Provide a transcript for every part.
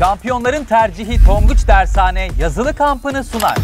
Şampiyonların tercihi Tonguç Dershane yazılı kampını sunar.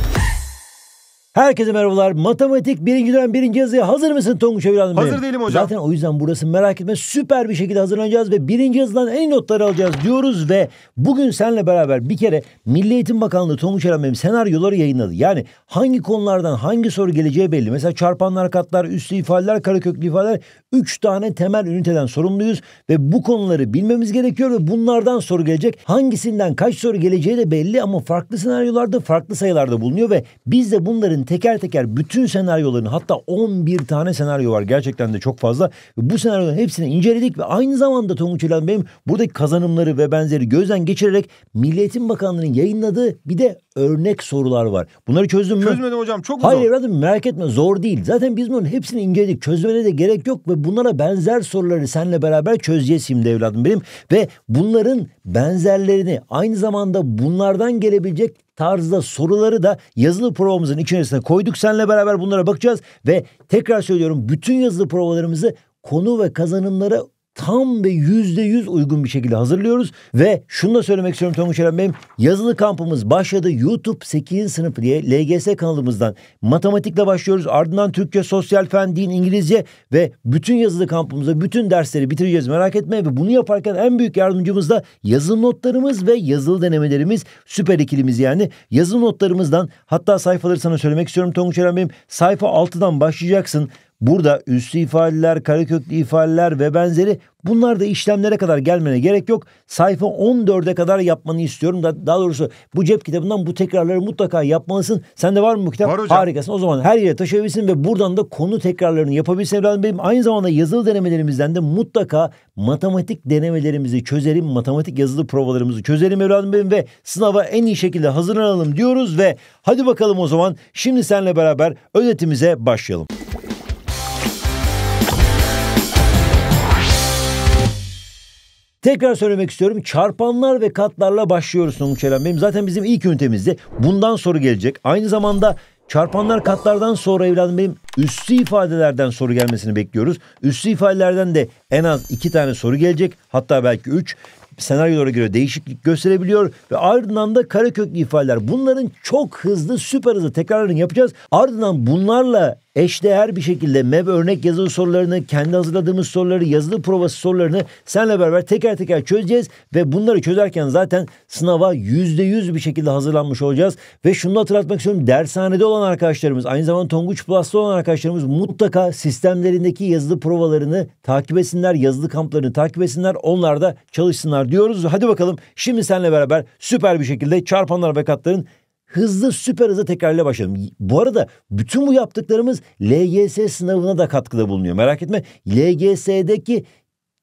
Herkese merhabalar. Matematik birinci dönem birinci yazıya hazır mısın Tonguç Evren Hazır değilim hocam. Zaten o yüzden burası merak etme süper bir şekilde hazırlanacağız ve birinci yazıdan en iyi notları alacağız diyoruz ve bugün seninle beraber bir kere Milli Eğitim Bakanlığı Tonguç Evren senaryoları yayınladı. Yani hangi konulardan hangi soru geleceği belli. Mesela çarpanlar, katlar, üslü ifadeler, karaköklü ifadeler 3 tane temel üniteden sorumluyuz ve bu konuları bilmemiz gerekiyor ve bunlardan soru gelecek. Hangisinden kaç soru geleceği de belli ama farklı senaryolarda farklı sayılarda bulunuyor ve biz de bunların teker teker bütün senaryolarını hatta 11 tane senaryo var gerçekten de çok fazla. Bu senaryoların hepsini inceledik ve aynı zamanda Tonguç İlhan Bey'im buradaki kazanımları ve benzeri gözden geçirerek Milliyetin Bakanlığı'nın yayınladığı bir de örnek sorular var. Bunları çözdün mü? Çözmedim hocam çok Hayır, zor. Hayır evladım merak etme zor değil. Zaten biz bunun hepsini inceledik. Çözmene de gerek yok ve bunlara benzer soruları seninle beraber çözeceğiz şimdi evladım benim. Ve bunların benzerlerini aynı zamanda bunlardan gelebilecek tarzda soruları da yazılı provamızın içerisine koyduk. Seninle beraber bunlara bakacağız ve tekrar söylüyorum bütün yazılı provalarımızı konu ve kazanımlara tam ve yüzde yüz uygun bir şekilde hazırlıyoruz. Ve şunu da söylemek istiyorum Tonguç Eren Bey'im. Yazılı kampımız başladı. YouTube 8. sınıf diye LGS kanalımızdan matematikle başlıyoruz. Ardından Türkçe, sosyal fen, din, İngilizce ve bütün yazılı kampımızda bütün dersleri bitireceğiz. Merak etme ve bunu yaparken en büyük yardımcımız da yazılı notlarımız ve yazılı denemelerimiz. Süper ikilimiz yani. Yazılı notlarımızdan hatta sayfaları sana söylemek istiyorum Tonguç Eren Bey'im. Sayfa 6'dan başlayacaksın. Burada üslü ifadeler, kareköklü ifadeler ve benzeri bunlar da işlemlere kadar gelmene gerek yok. Sayfa 14'e kadar yapmanı istiyorum. Da, Daha doğrusu bu cep kitabından bu tekrarları mutlaka yapmalısın. Sende var mı bu kitap? Var hocam. Harikasın. O zaman her yere taşıyabilsin ve buradan da konu tekrarlarını yapabilsin evladım benim. Aynı zamanda yazılı denemelerimizden de mutlaka matematik denemelerimizi çözelim. Matematik yazılı provalarımızı çözelim evladım benim ve sınava en iyi şekilde hazırlanalım diyoruz ve hadi bakalım o zaman şimdi seninle beraber özetimize başlayalım. Tekrar söylemek istiyorum. Çarpanlar ve katlarla başlıyoruz Sonuç Eren Benim. Zaten bizim ilk ünitemizde bundan soru gelecek. Aynı zamanda Çarpanlar katlardan sonra evladım benim üssü ifadelerden soru gelmesini bekliyoruz. Üssü ifadelerden de en az iki tane soru gelecek. Hatta belki üç senaryolara göre değişiklik gösterebiliyor ve ardından da kareköklü ifadeler. Bunların çok hızlı süper hızlı tekrarlarını yapacağız. Ardından bunlarla eşdeğer bir şekilde MEV örnek yazılı sorularını, kendi hazırladığımız soruları, yazılı provası sorularını senle beraber teker teker çözeceğiz ve bunları çözerken zaten sınava yüzde yüz bir şekilde hazırlanmış olacağız. Ve şunu hatırlatmak istiyorum. Dershanede olan arkadaşlarımız, aynı zamanda Tonguç Plus'ta olan arkadaşlarımız mutlaka sistemlerindeki yazılı provalarını takip etsinler, yazılı kamplarını takip etsinler. Onlar da çalışsınlar diyoruz. Hadi bakalım şimdi senle beraber süper bir şekilde çarpanlar ve katların hızlı süper hızlı tekrarla başladım. Bu arada bütün bu yaptıklarımız LGS sınavına da katkıda bulunuyor. Merak etme LGS'deki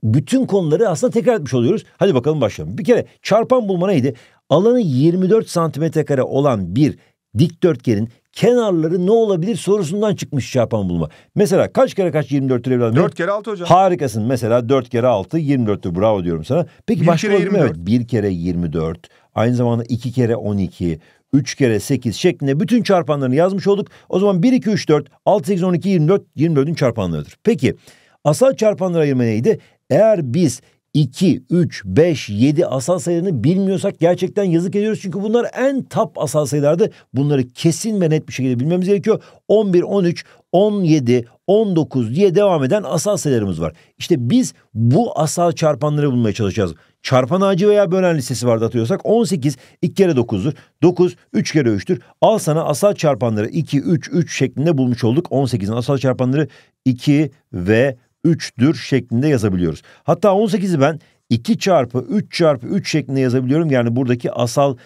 bütün konuları aslında tekrar etmiş oluyoruz. Hadi bakalım başlayalım. Bir kere çarpan bulma neydi? Alanı 24 santimetre kare olan bir dikdörtgenin kenarları ne olabilir sorusundan çıkmış çarpan bulma. Mesela kaç kere kaç 24 evladım? 4 kere 6 hocam. Harikasın. Mesela 4 kere 6 24'tü. Bravo diyorum sana. Peki bir başka kere 24. Evet, 1 kere 24. Aynı zamanda 2 kere 12. 3 kere 8 şeklinde bütün çarpanlarını yazmış olduk. O zaman 1, 2, 3, 4, 6, 8, 12, 24, 24'ün çarpanlarıdır. Peki asal çarpanları ayırma neydi? Eğer biz 2, 3, 5, 7 asal sayılarını bilmiyorsak gerçekten yazık ediyoruz. Çünkü bunlar en tap asal sayılardı. Bunları kesin ve net bir şekilde bilmemiz gerekiyor. 11, 13, 17, 19 diye devam eden asal sayılarımız var. İşte biz bu asal çarpanları bulmaya çalışacağız. Çarpan ağacı veya bölen listesi vardı atıyorsak 18 2 kere 9'dur. 9 3 kere 3'tür. Al sana asal çarpanları 2 3 3 şeklinde bulmuş olduk. 18'in asal çarpanları 2 ve 3'dür şeklinde yazabiliyoruz. Hatta 18'i ben 2 çarpı 3 çarpı 3 şeklinde yazabiliyorum. Yani buradaki asal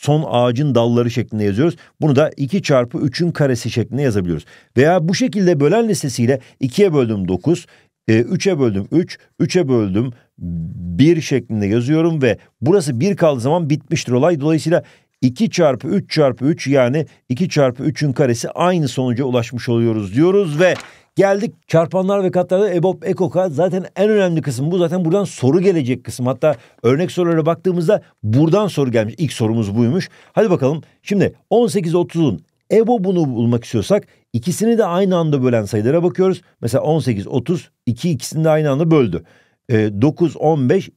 son ağacın dalları şeklinde yazıyoruz. Bunu da 2 çarpı 3'ün karesi şeklinde yazabiliyoruz. Veya bu şekilde bölen listesiyle 2'ye böldüm 9, 3'e böldüm 3, 3'e böldüm 1 şeklinde yazıyorum ve burası 1 kaldığı zaman bitmiştir olay. Dolayısıyla 2 çarpı 3 çarpı 3 yani 2 çarpı 3'ün karesi aynı sonuca ulaşmış oluyoruz diyoruz ve Geldik çarpanlar ve katlarda EBOB, EKOK'a zaten en önemli kısım bu. Zaten buradan soru gelecek kısım. Hatta örnek sorulara baktığımızda buradan soru gelmiş. İlk sorumuz buymuş. Hadi bakalım. Şimdi 18-30'un EBOB'unu bulmak istiyorsak ikisini de aynı anda bölen sayılara bakıyoruz. Mesela 18-30 iki ikisini de aynı anda böldü. E, 9, 15,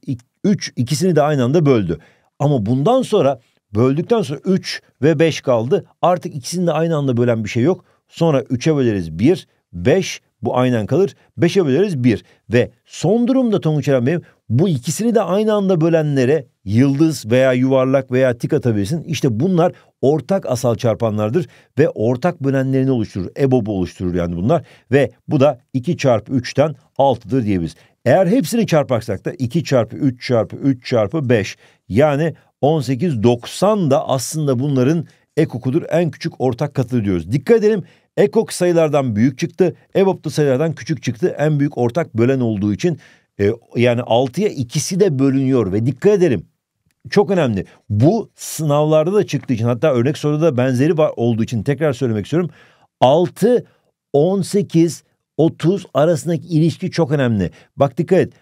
3 ikisini de aynı anda böldü. Ama bundan sonra böldükten sonra 3 ve 5 kaldı. Artık ikisini de aynı anda bölen bir şey yok. Sonra 3'e böleriz 1, 5 bu aynen kalır. 5'e böleriz 1 ve son durumda Tonguç Eren Bey'im bu ikisini de aynı anda bölenlere yıldız veya yuvarlak veya tik atabilirsin. İşte bunlar ortak asal çarpanlardır ve ortak bölenlerini oluşturur. EBOB'u oluşturur yani bunlar ve bu da 2 çarpı 3'ten 6'dır diyebiliriz. Eğer hepsini çarparsak da 2 çarpı 3 çarpı 3 çarpı 5 yani 18 90 da aslında bunların ekokudur en küçük ortak katı diyoruz. Dikkat edelim ECOG sayılardan büyük çıktı. EVOP'ta sayılardan küçük çıktı. En büyük ortak bölen olduğu için e, yani 6'ya ikisi de bölünüyor ve dikkat edelim çok önemli. Bu sınavlarda da çıktığı için hatta örnek soruda da benzeri var olduğu için tekrar söylemek istiyorum. 6 18 30 arasındaki ilişki çok önemli. Bak dikkat et.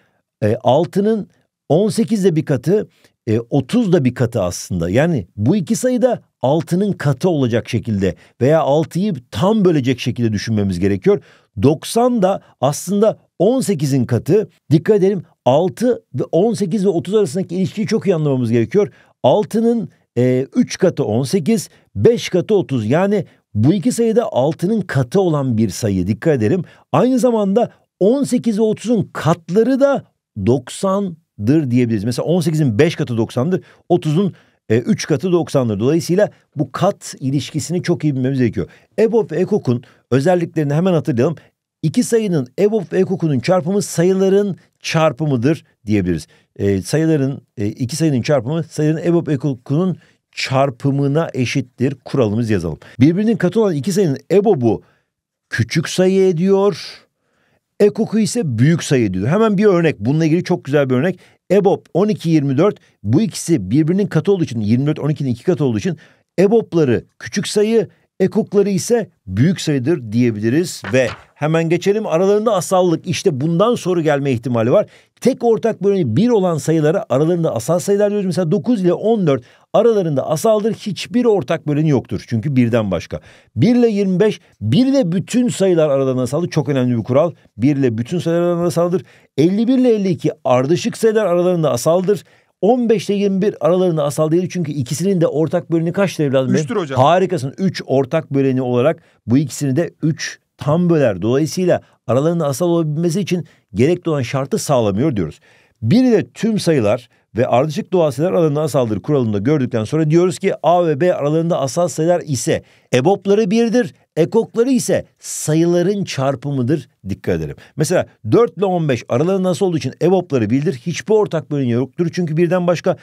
E, 6'nın 18 bir katı, e, 30 da bir katı aslında. Yani bu iki sayıda altının katı olacak şekilde veya altıyı tam bölecek şekilde düşünmemiz gerekiyor. 90 da aslında 18'in katı. Dikkat edelim 6 ve 18 ve 30 arasındaki ilişkiyi çok iyi anlamamız gerekiyor. 6'nın e, 3 katı 18, 5 katı 30. Yani bu iki sayıda 6'nın katı olan bir sayı dikkat edelim. Aynı zamanda 18 ve 30'un katları da 90'dır diyebiliriz. Mesela 18'in 5 katı 90'dır. 30'un e, 3 katı 90 Dolayısıyla bu kat ilişkisini çok iyi bilmemiz gerekiyor. EBOB ve EKOK'un özelliklerini hemen hatırlayalım. İki sayının EBOB ve EKOK'unun çarpımı sayıların çarpımıdır diyebiliriz. E, sayıların e, iki sayının çarpımı sayıların EBOB ve EKOK'unun çarpımına eşittir kuralımız yazalım. Birbirinin katı olan iki sayının EBOB'u küçük sayı ediyor. Ekoku ise büyük sayı ediyor. Hemen bir örnek. Bununla ilgili çok güzel bir örnek. EBOB 12-24 bu ikisi birbirinin katı olduğu için 24-12'nin iki katı olduğu için EBOB'ları küçük sayı ekokları ise büyük sayıdır diyebiliriz ve hemen geçelim aralarında asallık işte bundan soru gelme ihtimali var. Tek ortak bölümü 1 olan sayılara aralarında asal sayılar diyoruz. Mesela 9 ile 14 Aralarında asaldır hiçbir ortak böleni yoktur. Çünkü birden başka. 1 ile 25, 1 ile bütün sayılar aralarında asaldır. Çok önemli bir kural. 1 ile bütün sayılar aralarında asaldır. 51 ile 52 ardışık sayılar aralarında asaldır. 15 ile 21 aralarında asal değil çünkü ikisinin de ortak böleni kaçtır evladım? 3'tür hocam. Harikasın. 3 ortak böleni olarak bu ikisini de 3 tam böler. Dolayısıyla aralarında asal olabilmesi için gerekli olan şartı sağlamıyor diyoruz. Bir ile tüm sayılar ve ardışık doğal sayılar aralığından asaldır kuralında gördükten sonra diyoruz ki A ve B aralarında asal sayılar ise EBOPLarı birdir. Ekokları ise sayıların çarpımıdır. Dikkat edelim. Mesela 4 ile 15 aralarında nasıl olduğu için EBOB'ları birdir. Hiçbir ortak bölüm yoktur. Çünkü birden başka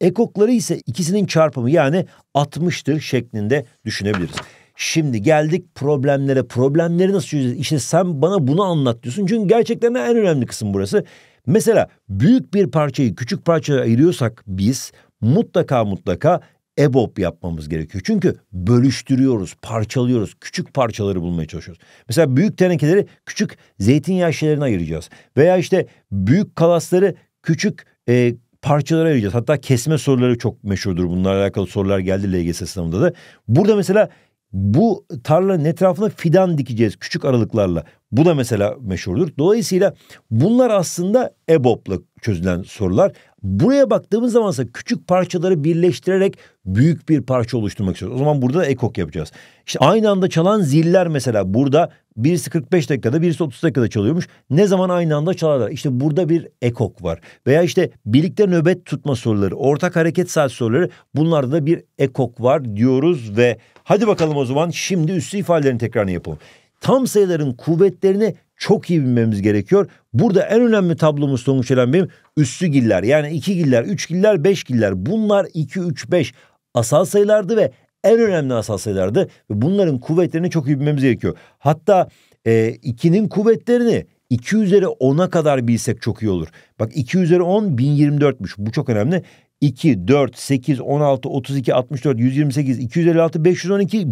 ekokları ise ikisinin çarpımı yani 60'tır şeklinde düşünebiliriz. Şimdi geldik problemlere. Problemleri nasıl çözeceğiz? İşte sen bana bunu anlat diyorsun. Çünkü gerçekten en önemli kısım burası. Mesela büyük bir parçayı küçük parçaya ayırıyorsak biz mutlaka mutlaka EBOB yapmamız gerekiyor. Çünkü bölüştürüyoruz, parçalıyoruz, küçük parçaları bulmaya çalışıyoruz. Mesela büyük tenekeleri küçük zeytinyağı şişelerine ayıracağız. Veya işte büyük kalasları küçük e, parçalara ayıracağız. Hatta kesme soruları çok meşhurdur. Bunlarla alakalı sorular geldi LGS sınavında da. Burada mesela bu tarlanın etrafına fidan dikeceğiz küçük aralıklarla. Bu da mesela meşhurdur. Dolayısıyla bunlar aslında EBOB'la çözülen sorular. Buraya baktığımız zaman ise küçük parçaları birleştirerek büyük bir parça oluşturmak istiyoruz. O zaman burada da ekok yapacağız. İşte aynı anda çalan ziller mesela burada birisi 45 dakikada birisi 30 dakikada çalıyormuş. Ne zaman aynı anda çalarlar? İşte burada bir ekok var. Veya işte birlikte nöbet tutma soruları, ortak hareket saat soruları bunlarda da bir ekok var diyoruz ve hadi bakalım o zaman şimdi üstü ifadelerini tekrar yapalım tam sayıların kuvvetlerini çok iyi bilmemiz gerekiyor. Burada en önemli tablomuz sonuç elen benim üstü giller. Yani iki giller, üç giller, beş giller. Bunlar iki, üç, beş asal sayılardı ve en önemli asal sayılardı. Ve bunların kuvvetlerini çok iyi bilmemiz gerekiyor. Hatta 2'nin e, kuvvetlerini 2 üzeri 10'a kadar bilsek çok iyi olur. Bak 2 üzeri 10 1024'müş. Bu çok önemli. 2, 4, 8, 16, 32, 64, 128, 256,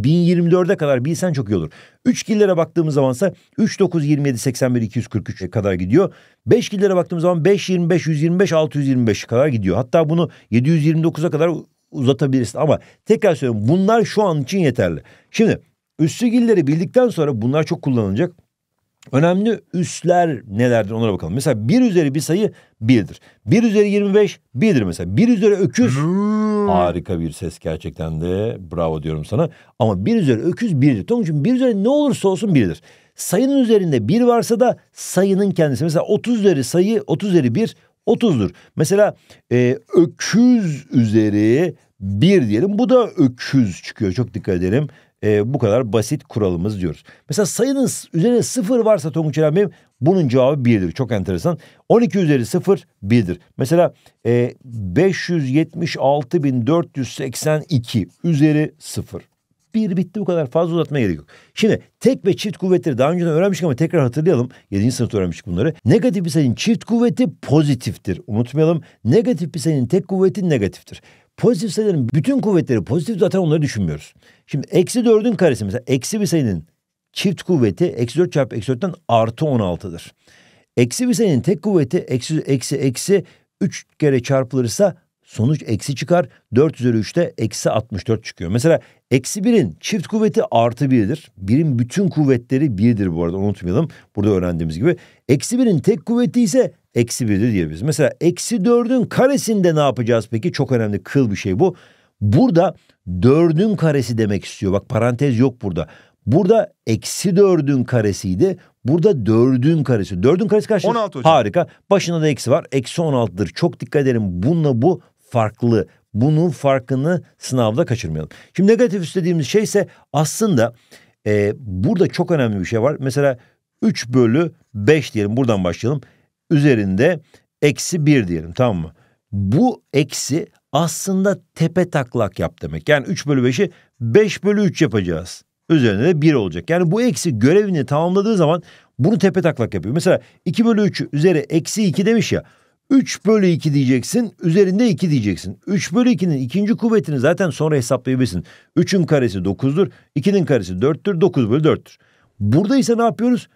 512, 1024'e kadar bilsen çok iyi olur. 3 killere baktığımız zaman zamansa 3, 9, 27, 81, 243 kadar gidiyor. 5 killere baktığımız zaman 5, 25, 125, 625 kadar gidiyor. Hatta bunu 729'a kadar uzatabilirsin ama tekrar söylüyorum bunlar şu an için yeterli. Şimdi üstü gilleri bildikten sonra bunlar çok kullanılacak. Önemli üsler nelerdir onlara bakalım. Mesela bir üzeri bir sayı birdir. Bir üzeri 25 birdir mesela. Bir üzeri öküz hmm. harika bir ses gerçekten de bravo diyorum sana. Ama bir üzeri öküz 1'dir. Tonguç'un bir üzeri ne olursa olsun birdir. Sayının üzerinde bir varsa da sayının kendisi. Mesela 30 üzeri sayı 30 üzeri bir 30'dur. Mesela e, öküz üzeri bir diyelim. Bu da öküz çıkıyor. Çok dikkat edelim e, bu kadar basit kuralımız diyoruz. Mesela sayınız üzerine sıfır varsa Tonguç Eren Bey'im bunun cevabı birdir. Çok enteresan. 12 üzeri sıfır birdir. Mesela e, 576.482 üzeri sıfır. Bir bitti bu kadar fazla uzatmaya gerek yok. Şimdi tek ve çift kuvvetleri daha önceden öğrenmiştik ama tekrar hatırlayalım. 7. sınıfta öğrenmiştik bunları. Negatif bir sayının çift kuvveti pozitiftir. Unutmayalım. Negatif bir sayının tek kuvveti negatiftir. Pozitif sayıların bütün kuvvetleri pozitif zaten onları düşünmüyoruz. Şimdi eksi dördün karesi mesela eksi bir sayının çift kuvveti eksi dört çarpı eksi dörtten artı on altıdır. Eksi bir sayının tek kuvveti eksi eksi eksi üç kere çarpılırsa sonuç eksi çıkar. dört üzeri üçte eksi altmış dört çıkıyor. Mesela eksi birin çift kuvveti artı birdir. Birin bütün kuvvetleri birdir bu arada unutmayalım. Burada öğrendiğimiz gibi. Eksi birin tek kuvveti ise eksi birdir diyebiliriz. Mesela eksi dördün karesinde ne yapacağız peki? Çok önemli kıl bir şey bu. Burada 4'ün karesi demek istiyor. Bak parantez yok burada. Burada eksi dördün karesiydi. Burada dördün karesi. Dördün karesi kaç? 16 hocam. Harika. Başına da eksi var. Eksi 16'dır. Çok dikkat edelim. Bununla bu farklı. Bunun farkını sınavda kaçırmayalım. Şimdi negatif istediğimiz şey ise aslında e, burada çok önemli bir şey var. Mesela 3 bölü 5 diyelim. Buradan başlayalım. Üzerinde eksi 1 diyelim. Tamam mı? Bu eksi aslında tepe taklak yap demek. Yani 3 bölü 5'i 5 bölü 3 yapacağız. Üzerine de 1 olacak. Yani bu eksi görevini tamamladığı zaman bunu tepe taklak yapıyor. Mesela 2 bölü 3 üzeri eksi 2 demiş ya. 3 bölü 2 diyeceksin üzerinde 2 diyeceksin. 3 bölü 2'nin ikinci kuvvetini zaten sonra hesaplayabilirsin. 3'ün karesi 9'dur, 2'nin karesi 4'tür, 9 bölü 4'tür. Burada ise ne yapıyoruz?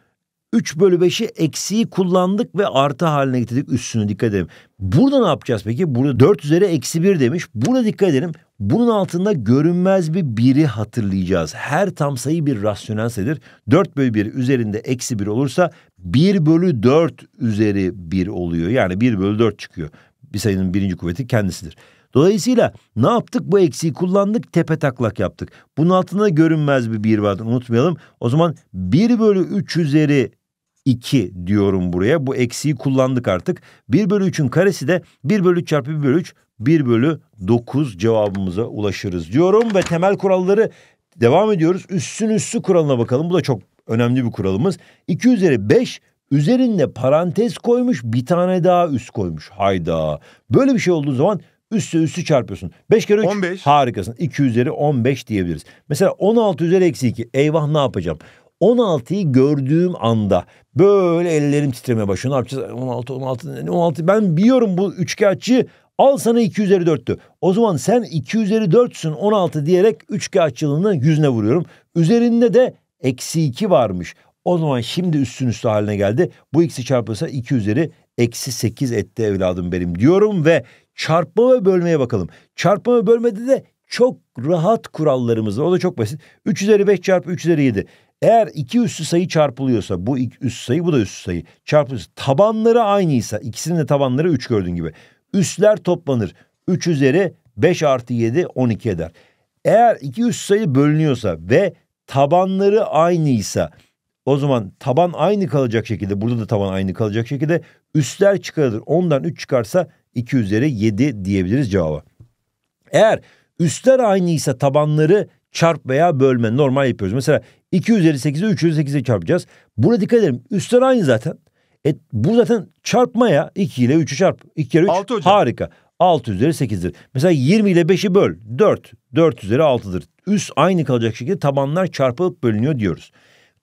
3 bölü 5'i eksiği kullandık ve artı haline getirdik üstünü dikkat edelim. Burada ne yapacağız peki? Burada 4 üzeri eksi 1 demiş. Buna dikkat edelim. Bunun altında görünmez bir biri hatırlayacağız. Her tam sayı bir rasyonel sayıdır. 4 bölü 1 üzerinde eksi 1 olursa 1 bölü 4 üzeri 1 oluyor. Yani 1 bölü 4 çıkıyor. Bir sayının birinci kuvveti kendisidir. Dolayısıyla ne yaptık? Bu eksiği kullandık, tepe taklak yaptık. Bunun altında görünmez bir 1 vardı unutmayalım. O zaman 1 bölü 3 üzeri 2 diyorum buraya. Bu eksiği kullandık artık. 1 bölü 3'ün karesi de 1 bölü 3 çarpı 1 bölü 3 1 bölü 9 cevabımıza ulaşırız diyorum. Ve temel kuralları devam ediyoruz. Üssün üssü kuralına bakalım. Bu da çok önemli bir kuralımız. 2 üzeri 5 üzerinde parantez koymuş bir tane daha üst koymuş. Hayda. Böyle bir şey olduğu zaman üstü üstü çarpıyorsun. 5 kere 3 harikasın. 2 üzeri 15 diyebiliriz. Mesela 16 üzeri eksi 2 eyvah ne yapacağım? 16'yı gördüğüm anda böyle ellerim titreme başlıyor. Ne yapacağız? 16, 16, 16. Ben biliyorum bu üçkağıtçı al sana 2 O zaman sen 2 üzeri 4'sün 16 diyerek üçkağıtçılığını yüzüne vuruyorum. Üzerinde de eksi 2 varmış. O zaman şimdi üstün üstü haline geldi. Bu x'i çarpılsa 2 üzeri eksi 8 etti evladım benim diyorum ve çarpma ve bölmeye bakalım. Çarpma ve bölmede de çok rahat kurallarımız var. O da çok basit. 3 üzeri 5 çarpı 3 üzeri 7. Eğer iki üssü sayı çarpılıyorsa bu iki üst sayı bu da üst sayı çarpılıyorsa tabanları aynıysa ikisinin de tabanları 3 gördüğün gibi. Üsler toplanır. 3 üzeri 5 artı 7 12 eder. Eğer iki üst sayı bölünüyorsa ve tabanları aynıysa o zaman taban aynı kalacak şekilde burada da taban aynı kalacak şekilde üstler çıkarılır. Ondan 3 çıkarsa 2 üzeri 7 diyebiliriz cevaba. Eğer üstler aynıysa tabanları çarp veya bölme normal yapıyoruz. Mesela 2 üzeri 8'i 3 8'e çarpacağız. Buna dikkat edelim. Üstler aynı zaten. E, bu zaten çarpmaya 2 ile 3'ü çarp. 2 kere 3 6 hocam. harika. 6 üzeri 8'dir. Mesela 20 ile 5'i böl. 4. 4 üzeri 6'dır. Üst aynı kalacak şekilde tabanlar çarpılıp bölünüyor diyoruz.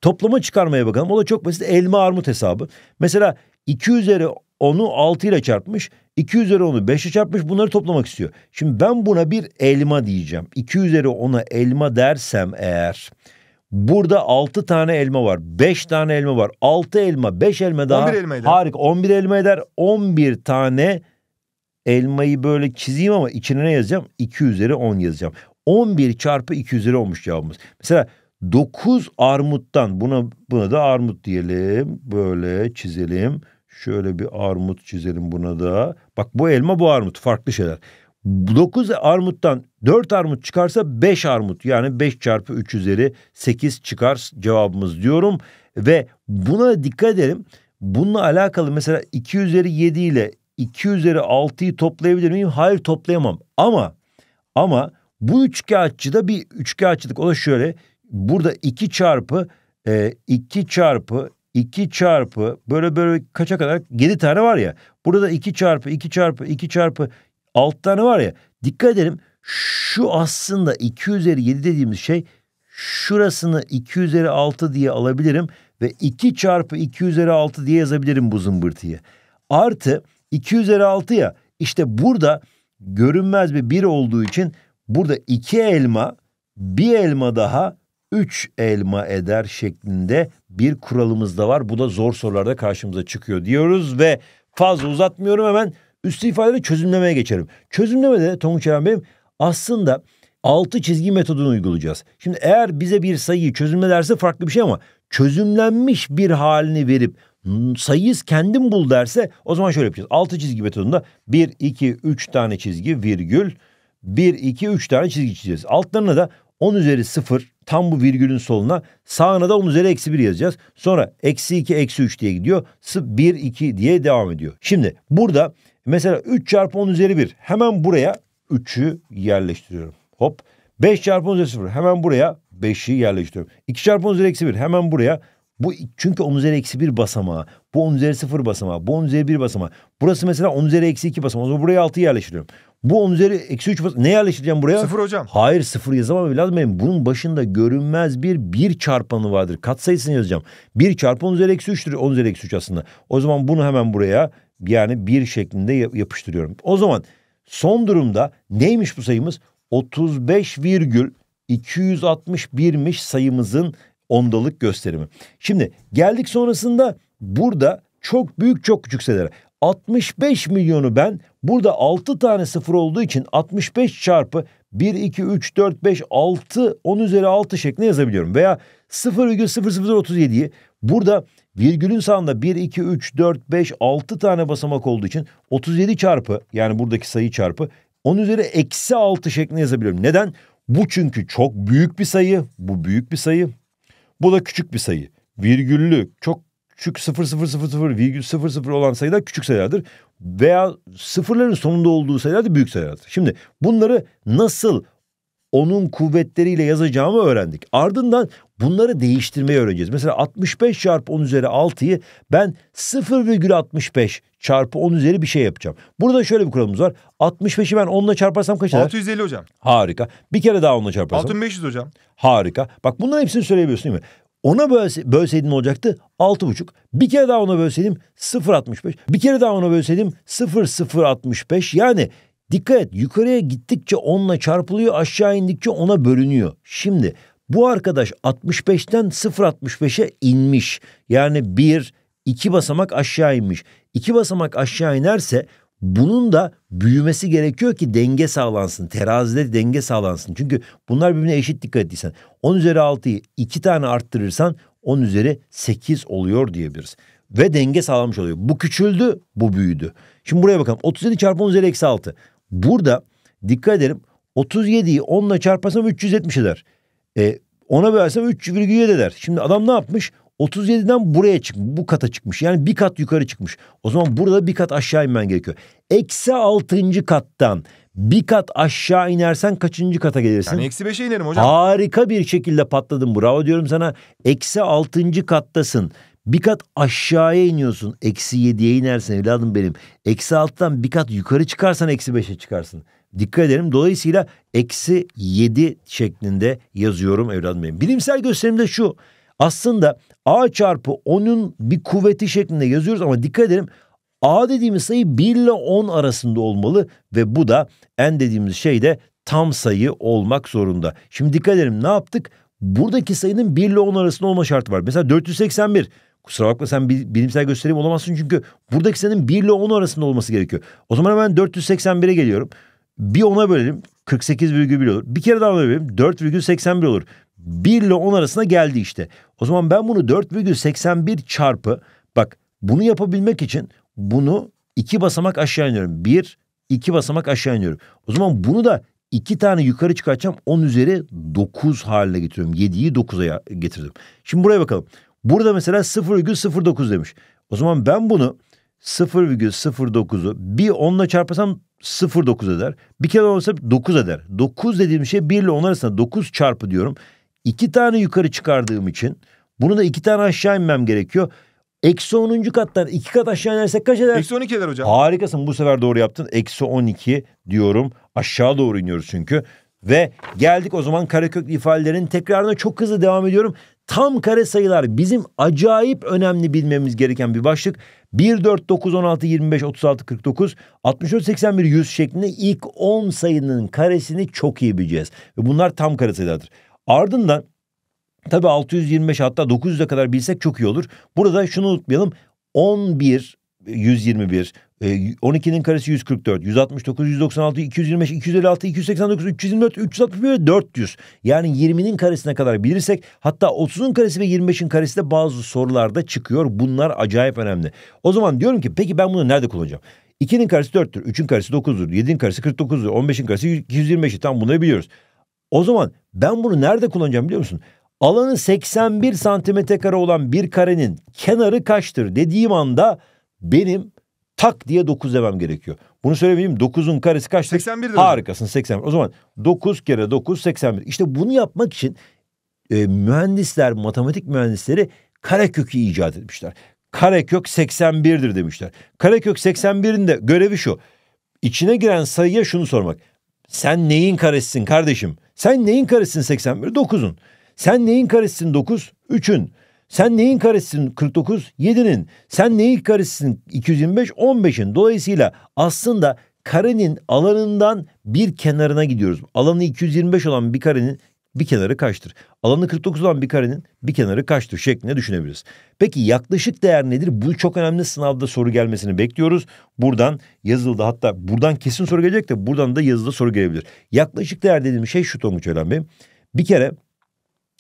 Toplama çıkarmaya bakalım. O da çok basit elma armut hesabı. Mesela 2 üzeri onu 6 ile çarpmış. 2 üzeri onu 5 ile çarpmış. Bunları toplamak istiyor. Şimdi ben buna bir elma diyeceğim. 2 üzeri ona elma dersem eğer... Burada 6 tane elma var. 5 tane elma var. 6 elma, 5 elma daha. 11 elma eder. Harika. 11 elma eder. 11 tane elmayı böyle çizeyim ama içine ne yazacağım? 2 üzeri 10 yazacağım. 11 çarpı 2 üzeri olmuş cevabımız. Mesela 9 armuttan buna buna da armut diyelim. Böyle çizelim. Şöyle bir armut çizelim buna da. Bak bu elma bu armut farklı şeyler. 9 armuttan 4 armut çıkarsa 5 armut yani 5 çarpı 3 üzeri 8 çıkar cevabımız diyorum. Ve buna dikkat edelim. Bununla alakalı mesela 2 üzeri 7 ile 2 üzeri 6'yı toplayabilir miyim? Hayır toplayamam. Ama ama bu üçkağıtçıda bir üçkağıtçılık o da şöyle. Burada 2 çarpı e, çarpı 2 çarpı böyle böyle kaça kadar? 7 tane var ya. Burada da 2 çarpı 2 çarpı 2 çarpı 6 tane var ya. Dikkat edelim şu aslında 2 üzeri 7 dediğimiz şey şurasını 2 üzeri 6 diye alabilirim ve 2 çarpı 2 üzeri 6 diye yazabilirim bu zımbırtıyı. Artı 2 üzeri 6 ya işte burada görünmez bir 1 olduğu için burada 2 elma bir elma daha üç elma eder şeklinde bir kuralımız da var. Bu da zor sorularda karşımıza çıkıyor diyoruz ve fazla uzatmıyorum hemen üstü ifadeleri çözümlemeye geçerim. Çözümlemede Tonguç Eren Bey'im aslında altı çizgi metodunu uygulayacağız. Şimdi eğer bize bir sayıyı çözümle derse farklı bir şey ama çözümlenmiş bir halini verip hmm, sayıyız kendim bul derse o zaman şöyle yapacağız. Altı çizgi metodunda bir, iki, üç tane çizgi virgül bir, iki, üç tane çizgi çizeceğiz. Altlarına da 10 üzeri 0 tam bu virgülün soluna sağına da 10 üzeri eksi 1 yazacağız. Sonra eksi 2 eksi 3 diye gidiyor. 1 2 diye devam ediyor. Şimdi burada mesela 3 çarpı 10 üzeri 1 hemen buraya 3'ü yerleştiriyorum. Hop 5 çarpı 10 üzeri 0 hemen buraya 5'i yerleştiriyorum. 2 çarpı 10 üzeri eksi 1 hemen buraya bu çünkü 10 üzeri eksi 1 basamağı, bu 10 üzeri 0 basamağı, bu 10 üzeri 1 basamağı. Burası mesela 10 üzeri eksi 2 basamağı. O zaman buraya 6'yı yerleştiriyorum. Bu 10 üzeri eksi 3 ne yerleştireceğim buraya? Sıfır hocam. Hayır sıfır yazamam evladım benim. Bunun başında görünmez bir bir çarpanı vardır. Kat sayısını yazacağım. Bir çarpı 10 üzeri eksi 3'tür. 10 üzeri eksi 3 aslında. O zaman bunu hemen buraya yani bir şeklinde yapıştırıyorum. O zaman son durumda neymiş bu sayımız? 35,261'miş sayımızın ondalık gösterimi. Şimdi geldik sonrasında burada çok büyük çok küçük sayılara. 65 milyonu ben Burada 6 tane sıfır olduğu için 65 çarpı 1, 2, 3, 4, 5, 6, 10 üzeri 6 şeklinde yazabiliyorum. Veya 0,0037'yi burada virgülün sağında 1, 2, 3, 4, 5, 6 tane basamak olduğu için 37 çarpı yani buradaki sayı çarpı 10 üzeri eksi 6 şeklinde yazabiliyorum. Neden? Bu çünkü çok büyük bir sayı. Bu büyük bir sayı. Bu da küçük bir sayı. Virgüllü çok küçük 0000 virgül 00 olan sayılar küçük sayılardır veya sıfırların sonunda olduğu sayılar da büyük sayılar. Şimdi bunları nasıl onun kuvvetleriyle yazacağımı öğrendik. Ardından bunları değiştirmeyi öğreneceğiz. Mesela 65 çarpı 10 üzeri 6'yı ben 0,65 çarpı 10 üzeri bir şey yapacağım. Burada şöyle bir kuralımız var. 65'i ben 10 çarparsam kaç eder? 650 hocam. Harika. Bir kere daha 10 çarparsam. 6500 hocam. Harika. Bak bunların hepsini söyleyebiliyorsun değil mi? Ona bölse, bölseydim ne olacaktı? 6,5. Bir kere daha ona bölseydim 0,65. Bir kere daha ona bölseydim 0,065. Yani dikkat et yukarıya gittikçe 10'la çarpılıyor aşağı indikçe ona bölünüyor. Şimdi bu arkadaş 65'ten 0.65'e inmiş. Yani 1, 2 basamak aşağı inmiş. 2 basamak aşağı inerse bunun da büyümesi gerekiyor ki denge sağlansın. Terazide denge sağlansın. Çünkü bunlar birbirine eşit dikkat ettiysen. 10 üzeri 6'yı 2 tane arttırırsan 10 üzeri 8 oluyor diyebiliriz. Ve denge sağlamış oluyor. Bu küçüldü, bu büyüdü. Şimdi buraya bakalım. 37 çarpı 10 üzeri eksi 6. Burada dikkat edelim. 37'yi 10 ile çarparsam 370 eder. E, 10'a bölersem 3,7 eder. Şimdi adam ne yapmış? 37'den buraya çıkmış. Bu kata çıkmış. Yani bir kat yukarı çıkmış. O zaman burada bir kat aşağı inmen gerekiyor. Eksi 6. kattan bir kat aşağı inersen kaçıncı kata gelirsin? Yani eksi 5'e inerim hocam. Harika bir şekilde patladın. Bravo diyorum sana. Eksi 6. kattasın. Bir kat aşağıya iniyorsun. Eksi 7'ye inersen evladım benim. Eksi 6'dan bir kat yukarı çıkarsan eksi 5'e çıkarsın. Dikkat edelim. Dolayısıyla eksi 7 şeklinde yazıyorum evladım benim. Bilimsel gösterim de şu. Aslında A çarpı 10'un bir kuvveti şeklinde yazıyoruz ama dikkat edelim A dediğimiz sayı 1 ile 10 arasında olmalı ve bu da n dediğimiz şey de tam sayı olmak zorunda. Şimdi dikkat edelim ne yaptık? Buradaki sayının 1 ile 10 arasında olma şartı var. Mesela 481 Kusura bakma sen bilimsel gösterim olamazsın çünkü buradaki sayının 1 ile 10 arasında olması gerekiyor. O zaman hemen 481'e geliyorum. Bir 10'a bölelim 48,1 olur. Bir kere daha bölelim 4,81 olur. 1 ile 10 arasına geldi işte. O zaman ben bunu 4,81 çarpı bak bunu yapabilmek için bunu 2 basamak aşağı iniyorum. 1, 2 basamak aşağı iniyorum. O zaman bunu da 2 tane yukarı çıkartacağım 10 üzeri 9 haline getiriyorum. 7'yi 9'a getirdim. Şimdi buraya bakalım. Burada mesela 0,09 demiş. O zaman ben bunu 0,09'u bir 10 ile çarpasam 0,9 eder. Bir kere olsa 9 eder. 9 dediğim şey 1 ile 10 arasında 9 çarpı diyorum iki tane yukarı çıkardığım için bunu da iki tane aşağı inmem gerekiyor. Eksi 10. kattan iki kat aşağı inersek kaç eder? Eksi 12 eder hocam. Harikasın bu sefer doğru yaptın. Eksi 12 diyorum. Aşağı doğru iniyoruz çünkü. Ve geldik o zaman kareköklü ifadelerin tekrarına çok hızlı devam ediyorum. Tam kare sayılar bizim acayip önemli bilmemiz gereken bir başlık. 1, 4, 9, 16, 25, 36, 49, 64, 81, 100 şeklinde ilk 10 sayının karesini çok iyi bileceğiz. Ve bunlar tam kare sayılardır. Ardından tabii 625 hatta 900'e kadar bilsek çok iyi olur. Burada şunu unutmayalım. 11 121, 12'nin karesi 144, 169, 196, 225, 256, 289, 324, 361 400. Yani 20'nin karesine kadar bilirsek hatta 30'un karesi ve 25'in karesi de bazı sorularda çıkıyor. Bunlar acayip önemli. O zaman diyorum ki peki ben bunu nerede kullanacağım? 2'nin karesi 4'tür, 3'ün karesi 9'dur, 7'nin karesi 49'dur, 15'in karesi 225'i tam bunları biliyoruz. O zaman ben bunu nerede kullanacağım biliyor musun? Alanı 81 santimetre kare olan bir karenin kenarı kaçtır dediğim anda benim tak diye 9 demem gerekiyor. Bunu söyleyeyim, 9'un karesi kaçtır? 81 Harikasın 81. O zaman 9 kere 9 81. İşte bunu yapmak için e, mühendisler, matematik mühendisleri karekökü icat etmişler. Karekök 81'dir demişler. Karekök 81'in de görevi şu. İçine giren sayıya şunu sormak. Sen neyin karesisin kardeşim? Sen neyin karesini 81? 9'un. Sen neyin karesini 9? 3'ün. Sen neyin karesisin 49? 7'nin. Sen neyin karesisin 225? 15'in. Dolayısıyla aslında karenin alanından bir kenarına gidiyoruz. Alanı 225 olan bir karenin bir kenarı kaçtır? Alanı 49 olan bir karenin bir kenarı kaçtır şeklinde düşünebiliriz. Peki yaklaşık değer nedir? Bu çok önemli sınavda soru gelmesini bekliyoruz. Buradan yazılıda hatta buradan kesin soru gelecek de buradan da yazılıda soru gelebilir. Yaklaşık değer dediğim şey şu Tonguç Ölen Bey. Bir kere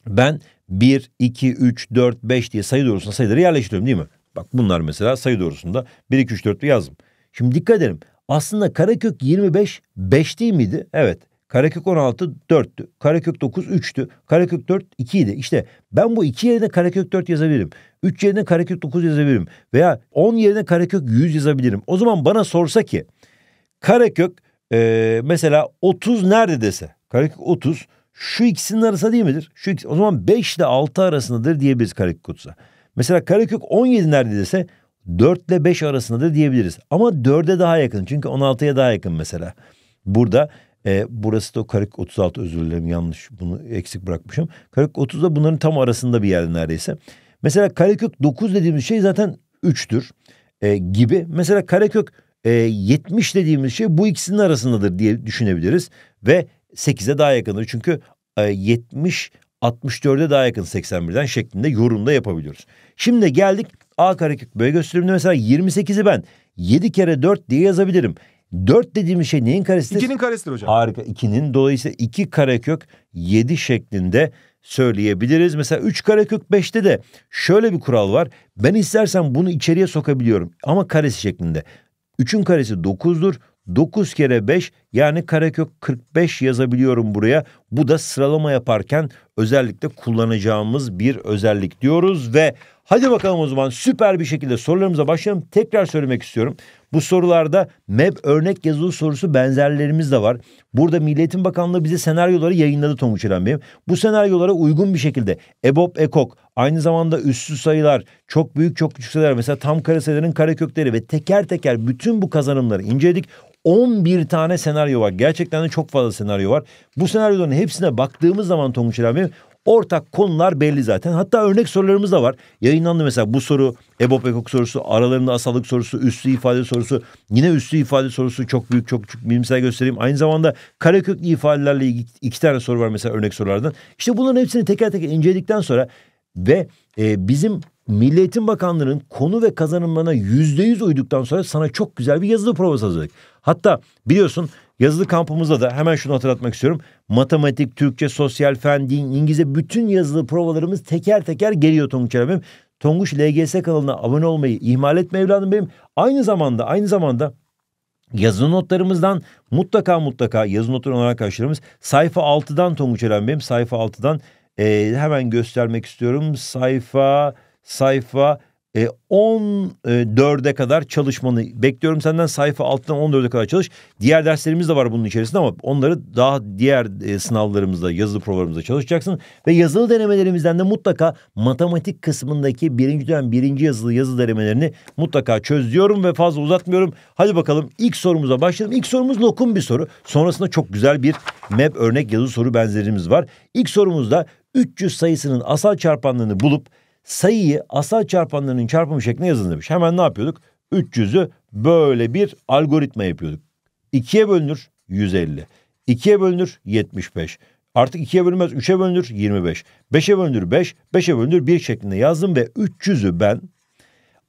ben 1, 2, 3, 4, 5 diye sayı doğrusunda sayıları yerleştiriyorum değil mi? Bak bunlar mesela sayı doğrusunda 1, 2, 3, 4 yazdım. Şimdi dikkat edelim. Aslında karekök 25 5 değil miydi? Evet. Karekök 16 4'tü. Karekök 9 3'tü. Karekök 4 2 idi. İşte ben bu 2 yerine karekök 4 yazabilirim. 3 yerine karekök 9 yazabilirim. Veya 10 yerine karekök 100 yazabilirim. O zaman bana sorsa ki karekök e, mesela 30 nerede dese. Karekök 30 şu ikisinin arasında değil midir? Şu ikisi, o zaman 5 ile 6 arasındadır diyebiliriz karekök 30'a. Mesela karekök 17 nerede dese 4 ile 5 arasındadır diyebiliriz. Ama 4'e daha yakın çünkü 16'ya daha yakın mesela. Burada e, burası da Karık 36 özür dilerim yanlış bunu eksik bırakmışım. Karık 30'da bunların tam arasında bir yerde neredeyse. Mesela karakök 9 dediğimiz şey zaten 3'tür e, gibi. Mesela karakök e, 70 dediğimiz şey bu ikisinin arasındadır diye düşünebiliriz. Ve 8'e daha yakındır. Çünkü e, 70 64'e daha yakın 81'den şeklinde yorumda yapabiliyoruz. Şimdi geldik A karekök B gösteriminde mesela 28'i ben 7 kere 4 diye yazabilirim. 4 dediğimiz şey neyin karesidir? 2'nin karesidir hocam. Harika. 2'nin dolayısıyla 2 karekök 7 şeklinde söyleyebiliriz. Mesela 3 karekök 5'te de şöyle bir kural var. Ben istersen bunu içeriye sokabiliyorum ama karesi şeklinde. 3'ün karesi 9'dur. 9 kere 5 yani karekök 45 yazabiliyorum buraya. Bu da sıralama yaparken özellikle kullanacağımız bir özellik diyoruz ve hadi bakalım o zaman süper bir şekilde sorularımıza başlayalım. Tekrar söylemek istiyorum. Bu sorularda MEB örnek yazılı sorusu benzerlerimiz de var. Burada Milliyetin Bakanlığı bize senaryoları yayınladı Tonguç İlhan Bey'im. Bu senaryolara uygun bir şekilde EBOB, EKOK, aynı zamanda üstlü sayılar, çok büyük çok küçük sayılar mesela tam kare sayıların karekökleri ve teker teker bütün bu kazanımları inceledik. 11 tane senaryo var. Gerçekten de çok fazla senaryo var. Bu senaryoların hepsine baktığımız zaman Tonguç abi ortak konular belli zaten. Hatta örnek sorularımız da var. Yayınlandı mesela bu soru Ebop Ekok sorusu, aralarında asalık sorusu, üstü ifade sorusu. Yine üstü ifade sorusu çok büyük, çok küçük bilimsel göstereyim. Aynı zamanda karekök ifadelerle ilgili iki tane soru var mesela örnek sorulardan. İşte bunların hepsini teker teker inceledikten sonra ve e, bizim Milli Eğitim Bakanlığı'nın konu ve kazanımlarına yüzde yüz uyduktan sonra sana çok güzel bir yazılı provası hazırladık. Hatta biliyorsun yazılı kampımızda da hemen şunu hatırlatmak istiyorum. Matematik, Türkçe, sosyal fen, din, İngilizce bütün yazılı provalarımız teker teker geliyor Tonguç abim. Tonguç LGS kanalına abone olmayı ihmal etme evladım benim. Aynı zamanda aynı zamanda yazılı notlarımızdan mutlaka mutlaka yazılı notları olan arkadaşlarımız sayfa 6'dan Tonguç Eren benim sayfa 6'dan e, hemen göstermek istiyorum. Sayfa sayfa e, 14'e kadar çalışmanı bekliyorum senden sayfa 6'dan 14'e kadar çalış. Diğer derslerimiz de var bunun içerisinde ama onları daha diğer e, sınavlarımızda yazılı programımızda çalışacaksın. Ve yazılı denemelerimizden de mutlaka matematik kısmındaki birinci dönem birinci yazılı yazı denemelerini mutlaka çöz diyorum ve fazla uzatmıyorum. Hadi bakalım ilk sorumuza başlayalım. ilk sorumuz lokum bir soru. Sonrasında çok güzel bir map örnek yazılı soru benzerimiz var. İlk sorumuzda 300 sayısının asal çarpanlarını bulup sayıyı asal çarpanlarının çarpımı şeklinde yazın demiş. Hemen ne yapıyorduk? 300'ü böyle bir algoritma yapıyorduk. 2'ye bölünür 150. 2'ye bölünür 75. Artık 2'ye bölünmez 3'e bölünür 25. 5'e bölünür 5, 5'e bölünür 1 şeklinde yazdım ve 300'ü ben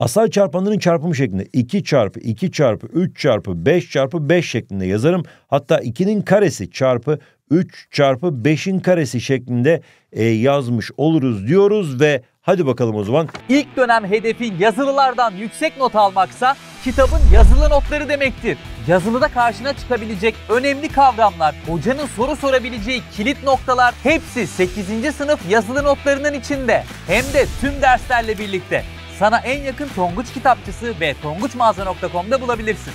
Asal çarpanların çarpımı şeklinde 2 çarpı 2 çarpı 3 çarpı 5 çarpı 5 şeklinde yazarım. Hatta 2'nin karesi çarpı 3 çarpı 5'in karesi şeklinde e, yazmış oluruz diyoruz ve hadi bakalım o zaman. İlk dönem hedefin yazılılardan yüksek not almaksa kitabın yazılı notları demektir. Yazılıda karşına çıkabilecek önemli kavramlar, hocanın soru sorabileceği kilit noktalar hepsi 8. sınıf yazılı notlarının içinde. Hem de tüm derslerle birlikte. Sana en yakın Tonguç kitapçısı ve tonguçmağaza.com'da bulabilirsin.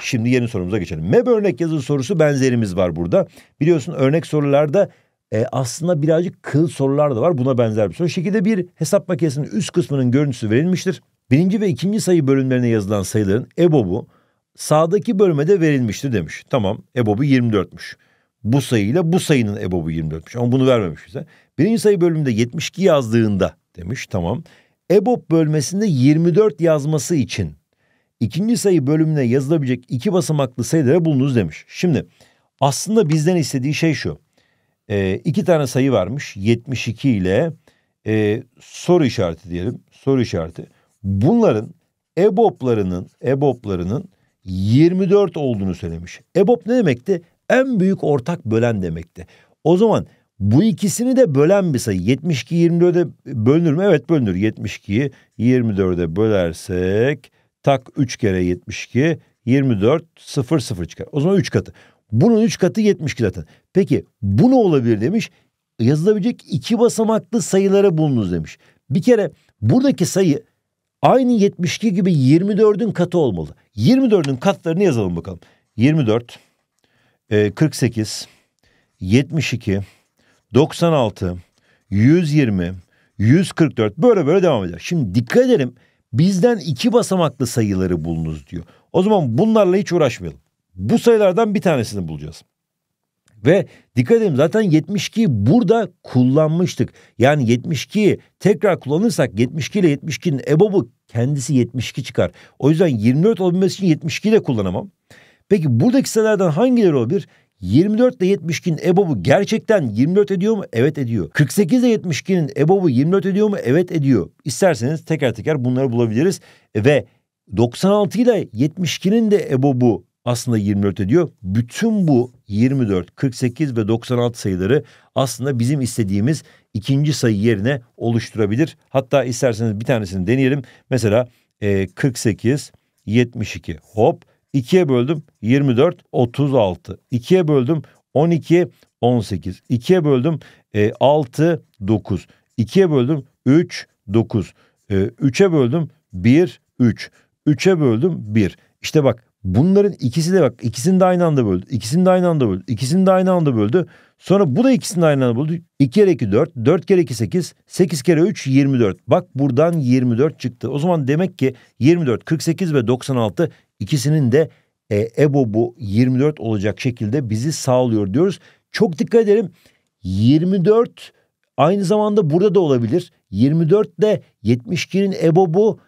Şimdi yeni sorumuza geçelim. MEB örnek yazılı sorusu benzerimiz var burada. Biliyorsun örnek sorularda e, aslında birazcık kıl sorular da var. Buna benzer bir soru. Şekilde bir hesap makinesinin üst kısmının görüntüsü verilmiştir. Birinci ve ikinci sayı bölümlerine yazılan sayıların EBOB'u sağdaki bölmede verilmiştir demiş. Tamam EBOB'u 24'müş. Bu sayıyla bu sayının EBOB'u 24'müş ama bunu vermemiş bize. Birinci sayı bölümünde 72 yazdığında demiş tamam. EBOB bölmesinde 24 yazması için ikinci sayı bölümüne yazılabilecek iki basamaklı sayılara bulunuz demiş. Şimdi aslında bizden istediği şey şu. E, iki tane sayı varmış 72 ile e, soru işareti diyelim soru işareti. Bunların EBOB'larının EBOB'larının 24 olduğunu söylemiş. EBOB ne demekti? En büyük ortak bölen demekti. O zaman bu ikisini de bölen bir sayı. 72 24'e bölünür mü? Evet bölünür. 72'yi 24'e bölersek tak 3 kere 72 24 0 0 çıkar. O zaman 3 katı. Bunun 3 katı 72 zaten. Peki bu ne olabilir demiş. Yazılabilecek iki basamaklı sayılara bulunuz demiş. Bir kere buradaki sayı aynı 72 gibi 24'ün katı olmalı. 24'ün katlarını yazalım bakalım. 24, 48, 72, 96, 120, 144 böyle böyle devam eder. Şimdi dikkat edelim bizden iki basamaklı sayıları bulunuz diyor. O zaman bunlarla hiç uğraşmayalım. Bu sayılardan bir tanesini bulacağız. Ve dikkat edelim zaten 72'yi burada kullanmıştık. Yani 72'yi tekrar kullanırsak 72 ile 72'nin ebobu kendisi 72 çıkar. O yüzden 24 olabilmesi için 72'yi de kullanamam. Peki buradaki sayılardan hangileri olabilir? 24 ile 72'nin EBOB'u gerçekten 24 ediyor mu? Evet ediyor. 48 ile 72'nin EBOB'u 24 ediyor mu? Evet ediyor. İsterseniz teker teker bunları bulabiliriz. Ve 96 ile 72'nin de EBOB'u aslında 24 ediyor. Bütün bu 24, 48 ve 96 sayıları aslında bizim istediğimiz ikinci sayı yerine oluşturabilir. Hatta isterseniz bir tanesini deneyelim. Mesela e, 48, 72 hop 2'ye böldüm 24 36. 2'ye böldüm 12 18. 2'ye böldüm e, 6 9. 2'ye böldüm 3 9. E, 3'e böldüm 1 3. 3'e böldüm 1. İşte bak bunların ikisi de bak ikisini de aynı anda böldü. İkisini de aynı anda böldü. İkisini de aynı anda böldü. Sonra bu da ikisini de aynı anda böldü. 2 kere 2 4. 4 kere 2 8. 8 kere 3 24. Bak buradan 24 çıktı. O zaman demek ki 24, 48 ve 96 İkisinin de e, EBOB'u 24 olacak şekilde bizi sağlıyor diyoruz. Çok dikkat edelim 24 aynı zamanda burada da olabilir. 24 de 72'nin EBOB'u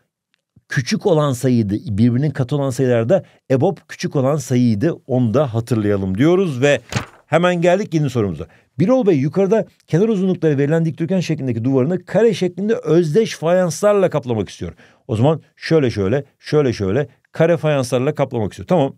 küçük olan sayıydı. Birbirinin katı olan sayılarda EBOB küçük olan sayıydı. Onu da hatırlayalım diyoruz ve hemen geldik yeni sorumuza. Birol Bey yukarıda kenar uzunlukları verilen dikdörtgen şeklindeki duvarını kare şeklinde özdeş fayanslarla kaplamak istiyor. O zaman şöyle şöyle, şöyle şöyle, kare fayanslarla kaplamak istiyor. Tamam.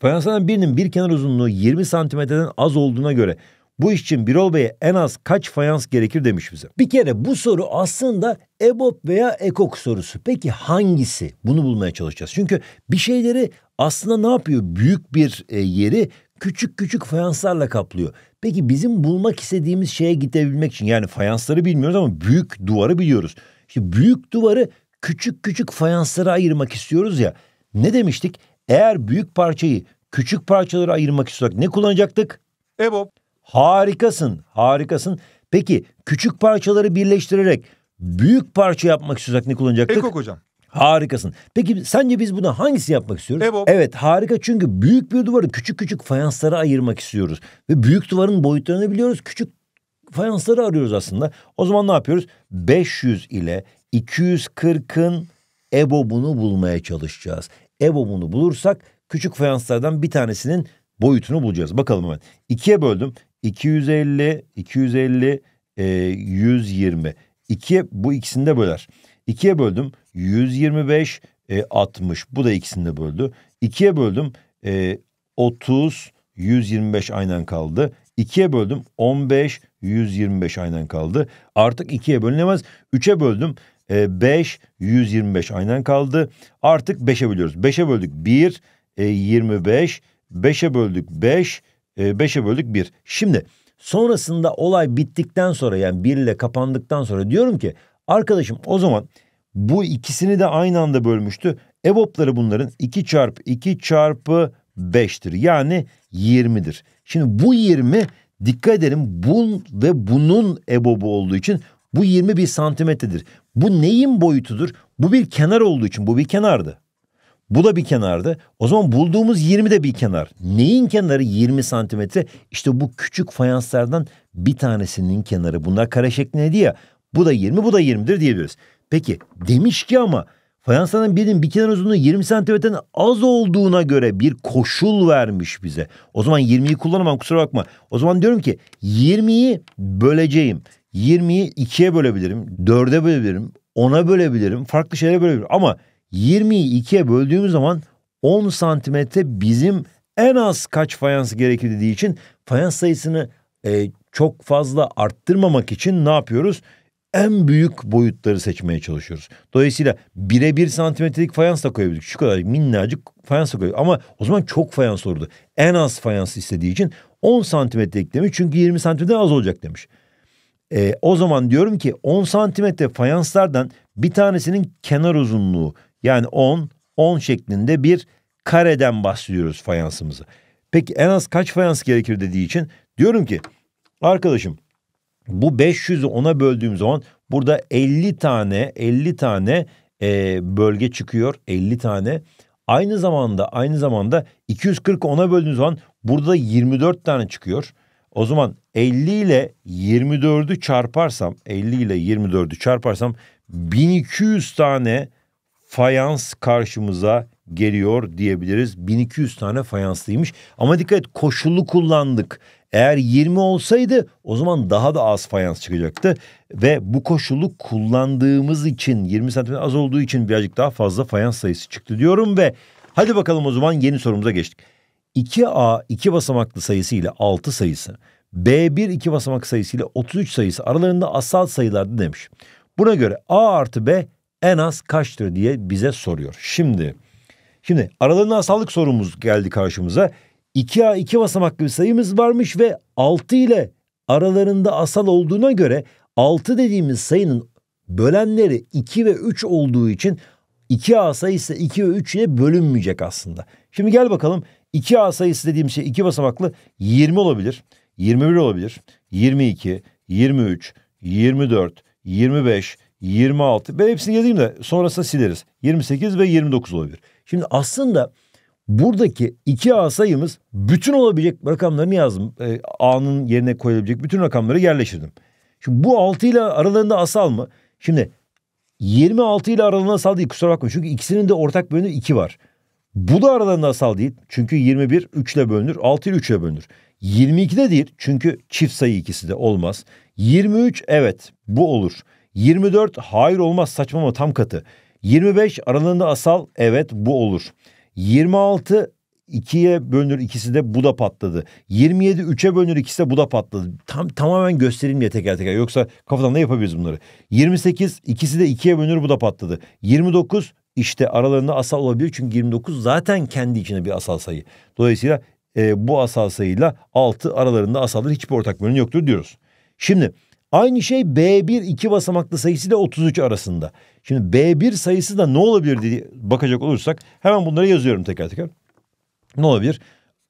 Fayansların birinin bir kenar uzunluğu 20 santimetreden az olduğuna göre bu iş için Birol Bey'e en az kaç fayans gerekir demiş bize. Bir kere bu soru aslında EBOB veya EKOK sorusu. Peki hangisi? Bunu bulmaya çalışacağız. Çünkü bir şeyleri aslında ne yapıyor? Büyük bir e, yeri küçük küçük fayanslarla kaplıyor. Peki bizim bulmak istediğimiz şeye gidebilmek için yani fayansları bilmiyoruz ama büyük duvarı biliyoruz. İşte büyük duvarı küçük küçük fayanslara ayırmak istiyoruz ya. Ne demiştik? Eğer büyük parçayı küçük parçalara ayırmak istiyorsak ne kullanacaktık? EBOB. Harikasın, harikasın. Peki küçük parçaları birleştirerek büyük parça yapmak istiyorsak ne kullanacaktık? Ekok hocam. Harikasın. Peki sence biz buna hangisini yapmak istiyoruz? EBOB. Evet harika çünkü büyük bir duvarı küçük küçük fayanslara ayırmak istiyoruz. Ve büyük duvarın boyutlarını biliyoruz. Küçük fayansları arıyoruz aslında. O zaman ne yapıyoruz? 500 ile 240'ın EBOB'unu bulmaya çalışacağız. EBOB'unu bulursak küçük fayanslardan bir tanesinin boyutunu bulacağız. Bakalım hemen. İkiye böldüm. 250, 250, e, 120. İkiye, bu ikisini de böler. İkiye böldüm. 125, e, 60. Bu da ikisini de böldü. İkiye böldüm. E, 30, 125 aynen kaldı. İkiye böldüm 15, 125 aynen kaldı. Artık ikiye bölünemez. Üçe böldüm e, 5, 125 aynen kaldı. Artık 5'e bölüyoruz. 5'e böldük 1, e, 25, 5'e böldük 5, e, 5'e böldük 1. Şimdi sonrasında olay bittikten sonra yani 1 ile kapandıktan sonra diyorum ki arkadaşım o zaman bu ikisini de aynı anda bölmüştü. EBOB'ları bunların 2 çarpı 2 çarpı 5'tir. Yani 20'dir. Şimdi bu 20 dikkat edelim bun ve bunun EBOB'u olduğu için bu 20 bir santimetredir. Bu neyin boyutudur? Bu bir kenar olduğu için bu bir kenardı. Bu da bir kenardı. O zaman bulduğumuz 20 de bir kenar. Neyin kenarı 20 santimetre? İşte bu küçük fayanslardan bir tanesinin kenarı. Bunlar kare şeklindeydi ya. Bu da 20 bu da 20'dir diyebiliriz. Peki demiş ki ama fayanslardan birinin bir kenar uzunluğu 20 santimetreden az olduğuna göre bir koşul vermiş bize. O zaman 20'yi kullanamam kusura bakma. O zaman diyorum ki 20'yi böleceğim. 20'yi 2'ye bölebilirim, 4'e bölebilirim, 10'a bölebilirim, farklı şeylere bölebilirim. Ama 20'yi 2'ye böldüğümüz zaman 10 santimetre bizim en az kaç fayans gerekir dediği için fayans sayısını e, çok fazla arttırmamak için ne yapıyoruz? En büyük boyutları seçmeye çalışıyoruz. Dolayısıyla bire bir santimetrelik fayans da koyabildik. Şu kadar minnacık fayans da koyduk. Ama o zaman çok fayans olurdu. En az fayans istediği için 10 santimetrelik demiş. Çünkü 20 santimetre az olacak demiş. E, o zaman diyorum ki 10 santimetre fayanslardan bir tanesinin kenar uzunluğu yani 10, 10 şeklinde bir kareden bahsediyoruz fayansımızı. Peki en az kaç fayans gerekir dediği için diyorum ki arkadaşım bu 500'ü 10'a böldüğüm zaman burada 50 tane 50 tane e, bölge çıkıyor 50 tane. Aynı zamanda aynı zamanda 240'ı 10'a böldüğünüz zaman burada 24 tane çıkıyor. O zaman 50 ile 24'ü çarparsam 50 ile 24'ü çarparsam 1200 tane fayans karşımıza geliyor diyebiliriz. 1200 tane fayanslıymış. Ama dikkat et koşullu kullandık. Eğer 20 olsaydı o zaman daha da az fayans çıkacaktı. Ve bu koşulu kullandığımız için 20 santim az olduğu için birazcık daha fazla fayans sayısı çıktı diyorum ve hadi bakalım o zaman yeni sorumuza geçtik. 2A 2 basamaklı sayısı ile 6 sayısı, B1 2 basamak sayısı ile 33 sayısı aralarında asal sayılardı demiş. Buna göre A artı B en az kaçtır diye bize soruyor. Şimdi şimdi aralarında asallık sorumuz geldi karşımıza. 2A 2 basamaklı bir sayımız varmış ve 6 ile aralarında asal olduğuna göre 6 dediğimiz sayının bölenleri 2 ve 3 olduğu için 2A sayısı 2 ve 3 ile bölünmeyecek aslında. Şimdi gel bakalım 2A sayısı dediğim şey iki basamaklı 20 olabilir, 21 olabilir, 22, 23, 24, 25, 26 ben hepsini yazayım da sonrasında sileriz. 28 ve 29 olabilir. Şimdi aslında buradaki 2A sayımız bütün olabilecek rakamlarını yazdım. E, A'nın yerine koyabilecek bütün rakamları yerleştirdim. Şimdi bu 6 ile aralarında asal mı? Şimdi 26 ile aralarında asal değil kusura bakmayın. Çünkü ikisinin de ortak bölümü 2 var. Bu da aralarında asal değil. Çünkü 21 3 ile bölünür. 6 ile 3'e bölünür. 22 de değil. Çünkü çift sayı ikisi de olmaz. 23 evet bu olur. 24 hayır olmaz saçma saçmalama tam katı. 25 aralarında asal evet bu olur. 26 2'ye bölünür ikisi de bu da patladı. 27 3'e bölünür ikisi de bu da patladı. Tam tamamen gösterelim diye teker teker yoksa kafadan da yapabiliriz bunları. 28 ikisi de 2'ye bölünür bu da patladı. 29 işte aralarında asal olabilir çünkü 29 zaten kendi içinde bir asal sayı. Dolayısıyla e, bu asal sayıyla 6 aralarında asaldır hiçbir ortak bölüm yoktur diyoruz. Şimdi aynı şey B1 iki basamaklı sayısı ile 33 arasında. Şimdi B1 sayısı da ne olabilir diye bakacak olursak hemen bunları yazıyorum tekrar tekrar. Ne olabilir?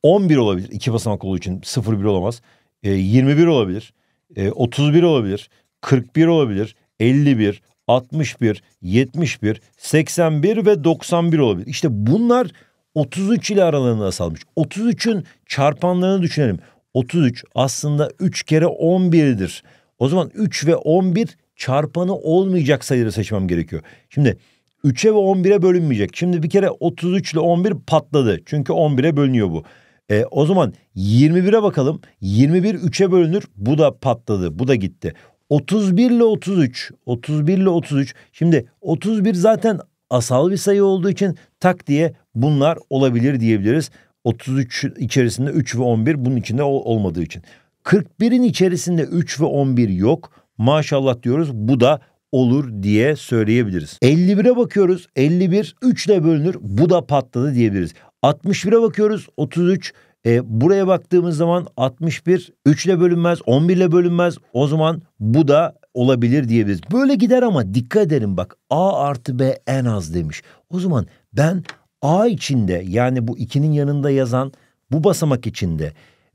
11 olabilir. iki basamaklı olduğu için 01 olamaz. E, 21 olabilir. E, 31 olabilir. 41 olabilir. 51, 61, 71, 81 ve 91 olabilir. İşte bunlar 33 ile aralığında salmış. 33'ün çarpanlarını düşünelim. 33 aslında 3 kere 11'dir. O zaman 3 ve 11 çarpanı olmayacak sayıları seçmem gerekiyor. Şimdi 3'e ve 11'e bölünmeyecek. Şimdi bir kere 33 ile 11 patladı. Çünkü 11'e bölünüyor bu. E, o zaman 21'e bakalım. 21 3'e bölünür. Bu da patladı. Bu da gitti. 31 ile 33. 31 ile 33. Şimdi 31 zaten asal bir sayı olduğu için tak diye bunlar olabilir diyebiliriz. 33 içerisinde 3 ve 11 bunun içinde olmadığı için. 41'in içerisinde 3 ve 11 yok. Maşallah diyoruz bu da olur diye söyleyebiliriz. 51'e bakıyoruz. 51 3 ile bölünür. Bu da patladı diyebiliriz. 61'e bakıyoruz. 33 e, buraya baktığımız zaman 61 3 ile bölünmez 11 ile bölünmez o zaman bu da olabilir diyebiliriz. Böyle gider ama dikkat edelim bak A artı B en az demiş. O zaman ben A içinde yani bu 2'nin yanında yazan bu basamak içinde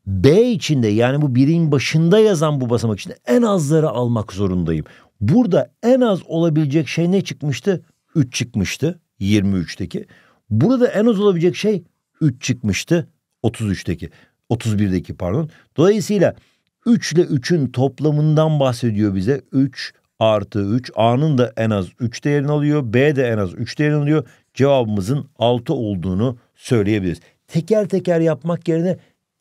B içinde yani bu birin başında yazan bu basamak içinde en azları almak zorundayım. Burada en az olabilecek şey ne çıkmıştı? 3 çıkmıştı 23'teki. Burada en az olabilecek şey 3 çıkmıştı 33'teki 31'deki pardon. Dolayısıyla 3 ile 3'ün toplamından bahsediyor bize. 3 artı 3 A'nın da en az 3 değerini alıyor. B de en az 3 değerini alıyor. Cevabımızın 6 olduğunu söyleyebiliriz. Teker teker yapmak yerine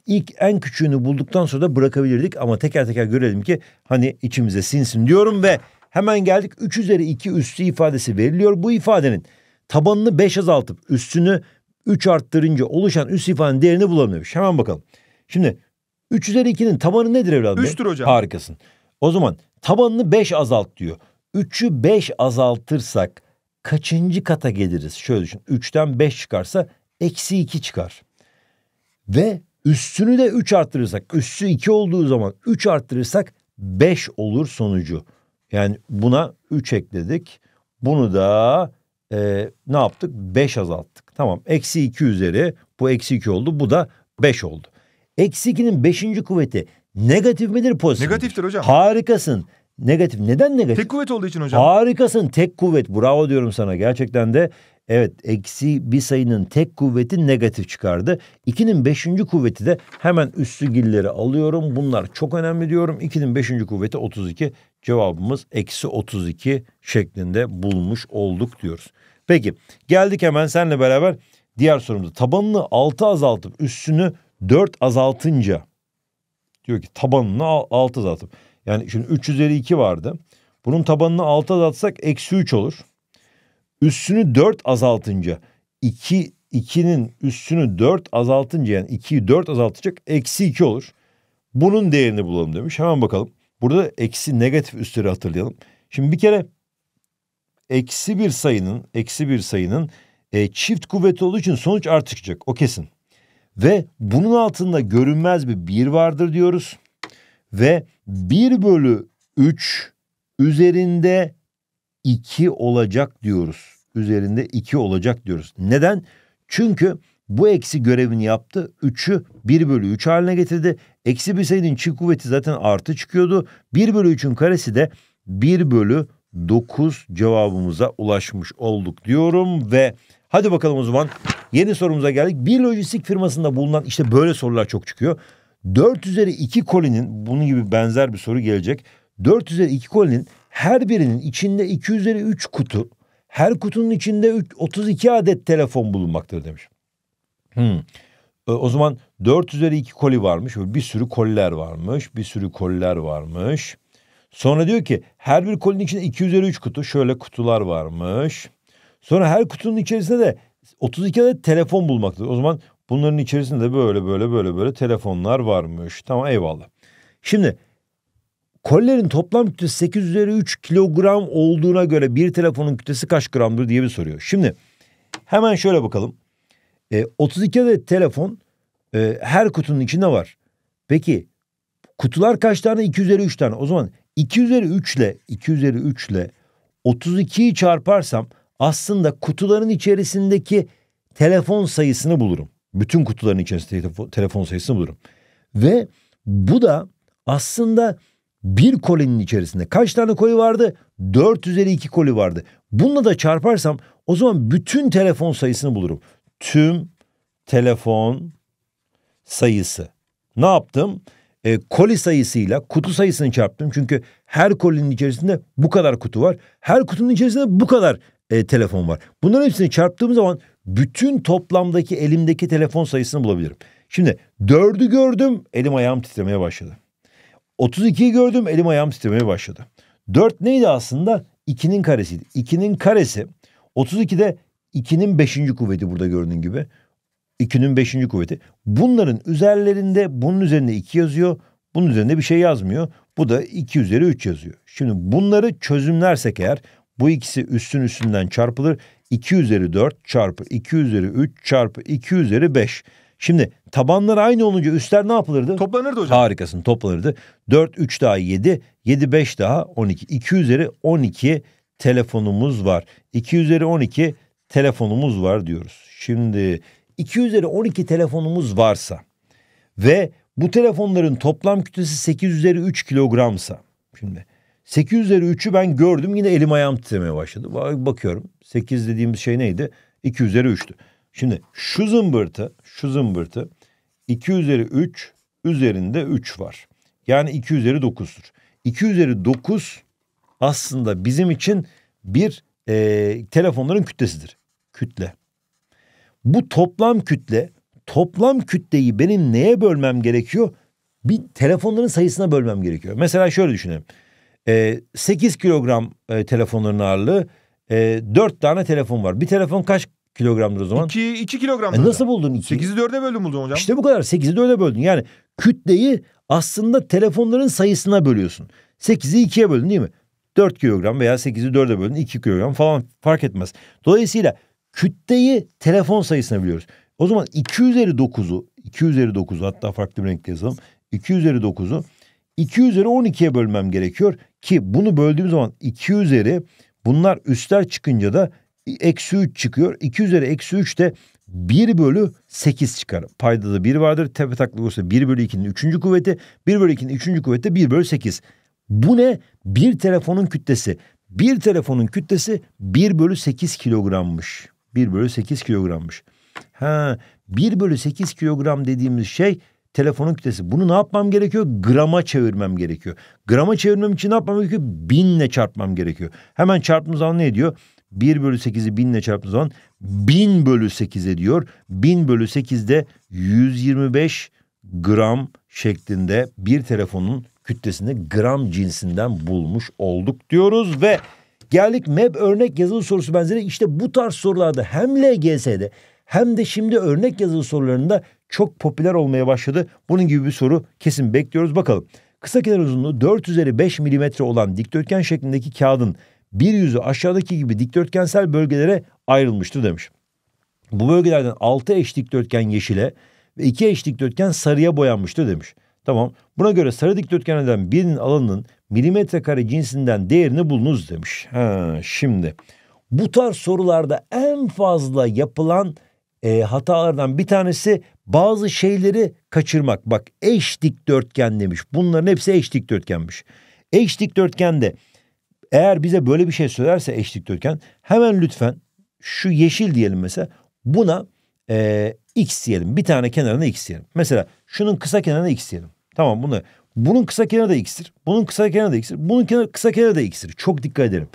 ilk en küçüğünü bulduktan sonra da bırakabilirdik. Ama teker teker görelim ki hani içimize sinsin diyorum ve hemen geldik 3 üzeri 2 üstü ifadesi veriliyor. Bu ifadenin tabanını 5 azaltıp üstünü 3 arttırınca oluşan üst ifadenin değerini bulalım demiş. Hemen bakalım. Şimdi 3 üzeri 2'nin tabanı nedir evladım? 3'tür hocam. Harikasın. O zaman tabanını 5 azalt diyor. 3'ü 5 azaltırsak kaçıncı kata geliriz? Şöyle düşün. 3'ten 5 çıkarsa eksi 2 çıkar. Ve üstünü de 3 arttırırsak, üstü 2 olduğu zaman 3 arttırırsak 5 olur sonucu. Yani buna 3 ekledik. Bunu da e, ne yaptık? 5 azalttık. Tamam eksi 2 üzeri bu eksi 2 oldu bu da 5 oldu. Eksi 2'nin 5. kuvveti negatif midir pozitif midir? Negatiftir hocam. Harikasın. Negatif. Neden negatif? Tek kuvvet olduğu için hocam. Harikasın. Tek kuvvet. Bravo diyorum sana. Gerçekten de evet eksi bir sayının tek kuvveti negatif çıkardı. 2'nin 5. kuvveti de hemen üstü gilleri alıyorum. Bunlar çok önemli diyorum. 2'nin 5. kuvveti 32 cevabımız eksi 32 şeklinde bulmuş olduk diyoruz. Peki geldik hemen seninle beraber diğer sorumuza. Tabanını 6 azaltıp üstünü 4 azaltınca diyor ki tabanını 6 azaltıp. Yani şimdi 3 üzeri 2 vardı. Bunun tabanını 6 azaltsak eksi 3 olur. Üstünü 4 azaltınca 2 2'nin üstünü 4 azaltınca yani 2'yi 4 azaltacak eksi 2 olur. Bunun değerini bulalım demiş. Hemen bakalım. Burada eksi negatif üstleri hatırlayalım. Şimdi bir kere eksi bir sayının eksi bir sayının e, çift kuvveti olduğu için sonuç artacak O kesin. Ve bunun altında görünmez bir bir vardır diyoruz. Ve bir bölü üç üzerinde iki olacak diyoruz. Üzerinde iki olacak diyoruz. Neden? Çünkü bu eksi görevini yaptı. 3'ü 1 bölü 3 haline getirdi. Eksi bir sayının çift kuvveti zaten artı çıkıyordu. 1 bölü 3'ün karesi de 1 bölü 9 cevabımıza ulaşmış olduk diyorum ve hadi bakalım o zaman yeni sorumuza geldik. Bir lojistik firmasında bulunan işte böyle sorular çok çıkıyor. 4 üzeri 2 kolinin bunun gibi benzer bir soru gelecek. 4 üzeri 2 kolinin her birinin içinde 2 üzeri 3 kutu, her kutunun içinde 32 adet telefon bulunmaktadır demiş. Hmm. E, o zaman 4 üzeri 2 koli varmış. Bir sürü koliler varmış. Bir sürü koliler varmış. Sonra diyor ki her bir kolinin içinde 2 üzeri 3 kutu. Şöyle kutular varmış. Sonra her kutunun içerisinde de 32 adet telefon bulmakta. O zaman bunların içerisinde de böyle böyle böyle böyle telefonlar varmış. Tamam eyvallah. Şimdi kollerin toplam kütlesi 8 üzeri 3 kilogram olduğuna göre bir telefonun kütlesi kaç gramdır diye bir soruyor. Şimdi hemen şöyle bakalım. E, 32 adet telefon e, her kutunun içinde var. Peki kutular kaç tane? 2 üzeri 3 tane. O zaman 2 üzeri 3 ile 2 üzeri 3 ile 32'yi çarparsam aslında kutuların içerisindeki telefon sayısını bulurum. Bütün kutuların içerisindeki telefon sayısını bulurum. Ve bu da aslında bir kolinin içerisinde kaç tane koli vardı? 4 üzeri 2 koli vardı. Bununla da çarparsam o zaman bütün telefon sayısını bulurum tüm telefon sayısı. Ne yaptım? E, koli sayısıyla kutu sayısını çarptım. Çünkü her kolinin içerisinde bu kadar kutu var. Her kutunun içerisinde bu kadar e, telefon var. Bunların hepsini çarptığım zaman bütün toplamdaki elimdeki telefon sayısını bulabilirim. Şimdi dördü gördüm elim ayağım titremeye başladı. 32'yi gördüm elim ayağım titremeye başladı. 4 neydi aslında? 2'nin karesiydi. 2'nin karesi 32'de 2'nin 5. kuvveti burada göründüğün gibi. 2'nin 5. kuvveti. Bunların üzerlerinde bunun üzerinde 2 yazıyor. Bunun üzerinde bir şey yazmıyor. Bu da 2 üzeri 3 yazıyor. Şimdi bunları çözümlersek eğer bu ikisi üstün üstünden çarpılır. 2 üzeri 4 çarpı 2 üzeri 3 çarpı 2 üzeri 5. Şimdi tabanlar aynı olunca üstler ne yapılırdı? Toplanırdı hocam. Harikasın toplanırdı. 4 3 daha 7, 7 5 daha 12. 2 üzeri 12 telefonumuz var. 2 üzeri 12 telefonumuz var diyoruz. Şimdi 2 üzeri 12 telefonumuz varsa ve bu telefonların toplam kütlesi 8 üzeri 3 kilogramsa şimdi 8 üzeri 3'ü ben gördüm yine elim ayağım titremeye başladı. Bakıyorum 8 dediğimiz şey neydi? 2 üzeri 3'tü. Şimdi şu zımbırtı şu zımbırtı 2 üzeri 3 üzerinde 3 var. Yani 2 üzeri 9'dur. 2 üzeri 9 aslında bizim için bir e, telefonların kütlesidir kütle. Bu toplam kütle, toplam kütleyi benim neye bölmem gerekiyor? Bir telefonların sayısına bölmem gerekiyor. Mesela şöyle düşünelim. Ee, e, 8 kilogram telefonların ağırlığı, e, 4 tane telefon var. Bir telefon kaç kilogramdır o zaman? 2, 2 kilogramdır. E nasıl buldun 2? 8'i 4'e böldüm buldum hocam. İşte bu kadar 8'i 4'e böldün. Yani kütleyi aslında telefonların sayısına bölüyorsun. 8'i 2'ye böldün değil mi? 4 kilogram veya 8'i 4'e böldün 2 kilogram falan fark etmez. Dolayısıyla Kütleyi telefon sayısına biliyoruz. O zaman 2 üzeri 9'u 2 üzeri 9'u hatta farklı bir renkte yazalım. 2 üzeri 9'u 2 üzeri 12'ye bölmem gerekiyor ki bunu böldüğüm zaman 2 üzeri bunlar üstler çıkınca da eksi 3 çıkıyor. 2 üzeri eksi 3 de 1 bölü 8 çıkar. Payda da 1 vardır. Tepe taklak olursa 1 bölü 2'nin 3. kuvveti. 1 bölü 2'nin 3. kuvveti 1 bölü 8. Bu ne? Bir telefonun kütlesi. Bir telefonun kütlesi 1 bölü 8 kilogrammış. 1 bölü 8 kilogrammış. Ha 1 bölü 8 kilogram dediğimiz şey telefonun kütlesi. Bunu ne yapmam gerekiyor? Grama çevirmem gerekiyor. Grama çevirmem için ne yapmam gerekiyor? Binle çarpmam gerekiyor. Hemen çarptığımız zaman ne ediyor? 1 bölü 8'i binle çarptığımız zaman 1000 bölü 8 ediyor. 1000 bölü 8'de 125 gram şeklinde bir telefonun kütlesini gram cinsinden bulmuş olduk diyoruz ve Geldik MEB örnek yazılı sorusu benzeri işte bu tarz sorularda hem LGS'de hem de şimdi örnek yazılı sorularında çok popüler olmaya başladı. Bunun gibi bir soru kesin bekliyoruz bakalım. Kısa kenar uzunluğu 4 üzeri 5 milimetre olan dikdörtgen şeklindeki kağıdın bir yüzü aşağıdaki gibi dikdörtgensel bölgelere ayrılmıştır demiş. Bu bölgelerden 6 eş dikdörtgen yeşile ve 2 eş dikdörtgen sarıya boyanmıştır demiş. Tamam. Buna göre sarı dikdörtgenlerden birinin alanının milimetre kare cinsinden değerini bulunuz demiş. Ha, şimdi bu tarz sorularda en fazla yapılan e, hatalardan bir tanesi bazı şeyleri kaçırmak. Bak eş dikdörtgen demiş. Bunların hepsi eş dikdörtgenmiş. Eş dikdörtgende eğer bize böyle bir şey söylerse eş dikdörtgen hemen lütfen şu yeşil diyelim mesela buna e, x diyelim. Bir tane kenarına x diyelim. Mesela şunun kısa kenarına x diyelim. Tamam bunu bunun kısa kenarı da x'tir. Bunun kısa kenarı da x'tir. Bunun kenarı, kısa kenarı da x'tir. Çok dikkat edelim.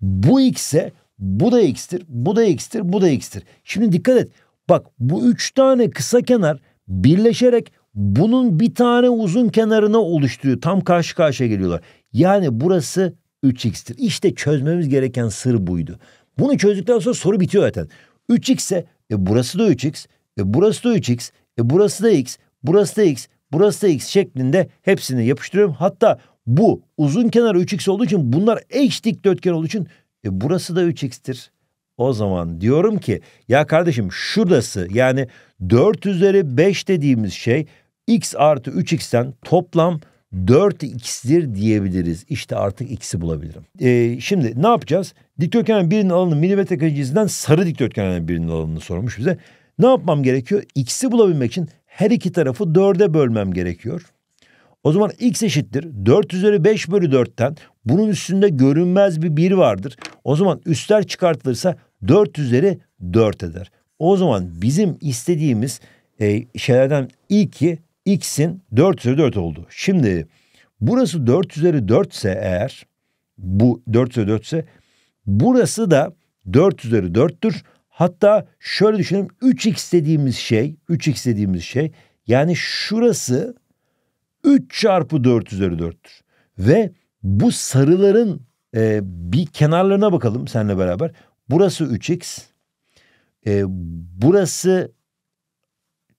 Bu x'e bu da x'tir. Bu da x'tir. Bu da x'tir. Şimdi dikkat et. Bak bu üç tane kısa kenar birleşerek bunun bir tane uzun kenarını oluşturuyor. Tam karşı karşıya geliyorlar. Yani burası 3x'tir. İşte çözmemiz gereken sır buydu. Bunu çözdükten sonra soru bitiyor zaten. 3x ise e, burası da 3x, e, burası da 3x, e, burası da x, burası da x, burası da x şeklinde hepsini yapıştırıyorum. Hatta bu uzun kenar 3x olduğu için bunlar eş dikdörtgen olduğu için e, burası da 3x'tir. O zaman diyorum ki ya kardeşim şurası yani 4 üzeri 5 dediğimiz şey x artı 3x'ten toplam 4x'dir diyebiliriz. İşte artık x'i bulabilirim. Ee, şimdi ne yapacağız? Dikdörtgenin birinin alanı milimetre kare cinsinden sarı dikdörtgenin birinin alanını sormuş bize. Ne yapmam gerekiyor? X'i bulabilmek için her iki tarafı dörde bölmem gerekiyor. O zaman x eşittir 4 üzeri 5 bölü 4'ten bunun üstünde görünmez bir 1 vardır. O zaman üstler çıkartılırsa 4 üzeri 4 eder. O zaman bizim istediğimiz e, şeylerden ilki x'in 4 üzeri 4 oldu. Şimdi burası 4 üzeri 4 ise eğer bu 4 üzeri 4 ise burası da 4 üzeri 4'tür. Hatta şöyle düşünelim 3x dediğimiz şey 3x dediğimiz şey yani şurası 3 çarpı 4 üzeri 4'tür. Ve bu sarıların e, bir kenarlarına bakalım seninle beraber. Burası 3x. E, burası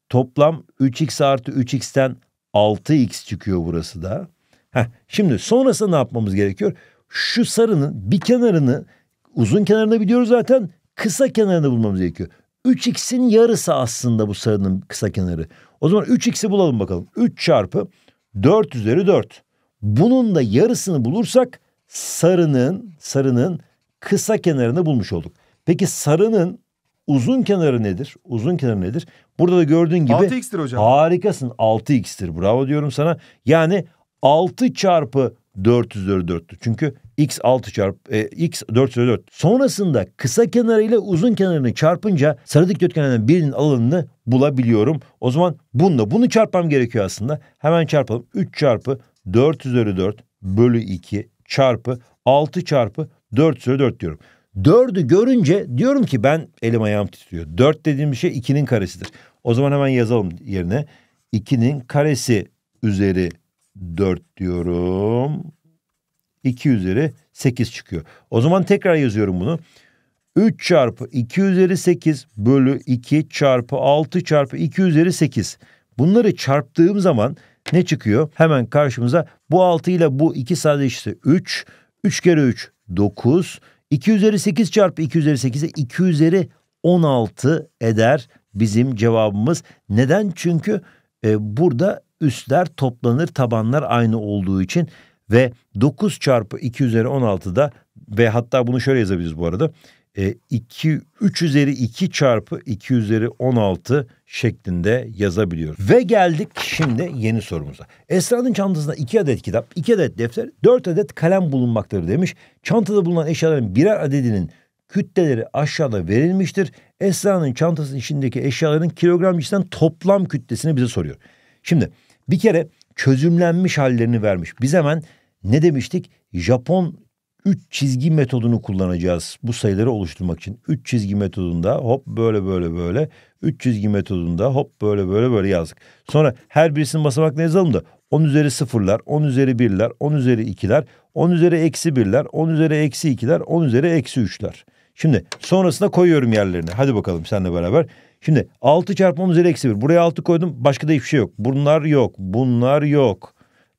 toplam 3x artı 3x'ten 6x çıkıyor burası da. Heh, şimdi sonrasında ne yapmamız gerekiyor? Şu sarının bir kenarını uzun kenarını biliyoruz zaten kısa kenarını bulmamız gerekiyor. 3x'in yarısı aslında bu sarının kısa kenarı. O zaman 3x'i bulalım bakalım. 3 çarpı 4 üzeri 4. Bunun da yarısını bulursak sarının sarının kısa kenarını bulmuş olduk. Peki sarının uzun kenarı nedir? Uzun kenarı nedir? Burada da gördüğün gibi 6x'tir hocam. Harikasın. 6x'tir. Bravo diyorum sana. Yani 6 çarpı 4 üzeri 4'tü. Çünkü x 6 çarp e, x 4 üzeri 4. Sonrasında kısa kenarı ile uzun kenarını çarpınca sarı dikdörtgenden birinin alanını bulabiliyorum. O zaman bununla bunu çarpmam gerekiyor aslında. Hemen çarpalım. 3 çarpı 4 üzeri 4 bölü 2 çarpı 6 çarpı 4 üzeri 4 diyorum. 4'ü görünce diyorum ki ben elim ayağım titriyor. 4 dediğim şey 2'nin karesidir. O zaman hemen yazalım yerine. 2'nin karesi üzeri 4 diyorum. 2 üzeri 8 çıkıyor. O zaman tekrar yazıyorum bunu. 3 çarpı 2 üzeri 8 bölü 2 çarpı 6 çarpı 2 üzeri 8. Bunları çarptığım zaman ne çıkıyor? Hemen karşımıza bu 6 ile bu 2 sadece 3. 3 kere 3 9. 2 üzeri 8 çarpı 2 üzeri 8'e 2 üzeri 16 eder bizim cevabımız. Neden? Çünkü e, burada üstler toplanır tabanlar aynı olduğu için ve 9 çarpı 2 üzeri 16'da ve hatta bunu şöyle yazabiliriz bu arada. E, 2, 3 üzeri 2 çarpı 2 üzeri 16 şeklinde yazabiliyoruz. Ve geldik şimdi yeni sorumuza. Esra'nın çantasında 2 adet kitap, 2 adet defter, 4 adet kalem bulunmaktadır demiş. Çantada bulunan eşyaların birer adedinin kütleleri aşağıda verilmiştir. Esra'nın çantasının içindeki eşyaların kilogram cinsinden toplam kütlesini bize soruyor. Şimdi bir kere çözümlenmiş hallerini vermiş. Biz hemen ne demiştik? Japon üç çizgi metodunu kullanacağız bu sayıları oluşturmak için. Üç çizgi metodunda hop böyle böyle böyle, Üç çizgi metodunda hop böyle böyle böyle yazdık. Sonra her birisinin basamaklarını yazalım da 10 üzeri sıfırlar, 10 üzeri birler, 10 üzeri ikiler, 10 üzeri eksi birler, 10 üzeri eksi ikiler, 10 üzeri eksi üçler. Şimdi sonrasında koyuyorum yerlerine. Hadi bakalım seninle beraber. Şimdi 6 çarpı 10 üzeri eksi 1. Buraya 6 koydum. Başka da hiçbir şey yok. Bunlar yok. Bunlar yok.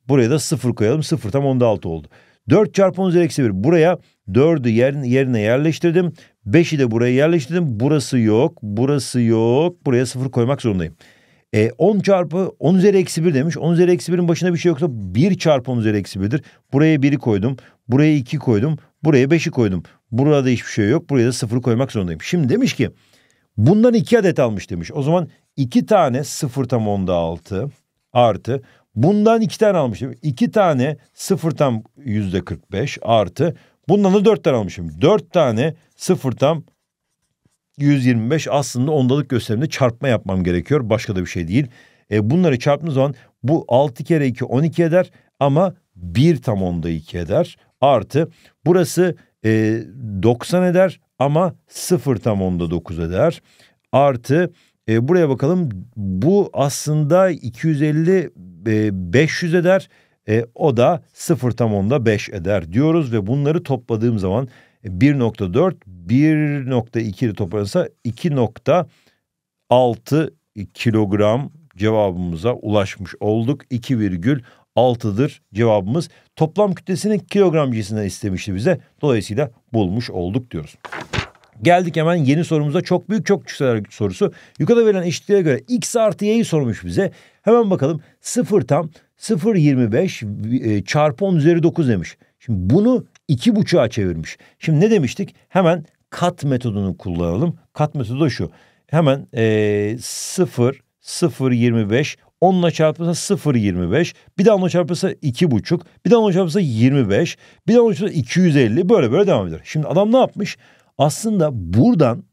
Buraya da 0 koyalım. 0 tam onda 6 oldu. 4 çarpı 10 üzeri eksi 1. Buraya 4'ü yerine yerleştirdim. 5'i de buraya yerleştirdim. Burası yok. Burası yok. Buraya 0 koymak zorundayım. E, 10 çarpı 10 üzeri eksi 1 demiş. 10 üzeri eksi 1'in başına bir şey yoksa 1 çarpı 10 üzeri eksi 1'dir. Buraya 1'i koydum. Buraya 2 koydum. Buraya 5'i koydum. Burada hiçbir şey yok. Buraya da 0 koymak zorundayım. Şimdi demiş ki Bundan iki adet almış demiş. O zaman iki tane sıfır tam onda altı artı bundan iki tane almışım. İki tane sıfır tam yüzde kırk beş artı bundan da dört tane almışım. Dört tane sıfır tam 125 aslında ondalık gösterimde çarpma yapmam gerekiyor. Başka da bir şey değil. E, bunları çarptığınız zaman bu 6 kere 2 12 eder ama 1 tam onda 2 eder. Artı burası e, ee, 90 eder ama 0 tam onda 9 eder. Artı e, buraya bakalım bu aslında 250 e, 500 eder. E, o da 0 tam onda 5 eder diyoruz ve bunları topladığım zaman 1.4 1.2 ile 2.6 kilogram cevabımıza ulaşmış olduk. 2,6 6'dır cevabımız. Toplam kütlesinin kilogram cinsinden istemişti bize. Dolayısıyla bulmuş olduk diyoruz. Geldik hemen yeni sorumuza. Çok büyük çok küçükler sorusu. Yukarıda verilen eşitliğe göre x artı y'yi sormuş bize. Hemen bakalım 0 tam 0.25 e, çarpı 10 üzeri 9 demiş. Şimdi bunu 2.5'a çevirmiş. Şimdi ne demiştik? Hemen kat metodunu kullanalım. Kat metodu da şu. Hemen e, 0, 0.25 10 ile çarpılsa 0.25. Bir daha 10 ile çarpılsa 2.5. Bir daha 10 ile çarpılsa 25. Bir daha 10 ile çarpılsa 250. Böyle böyle devam eder. Şimdi adam ne yapmış? Aslında buradan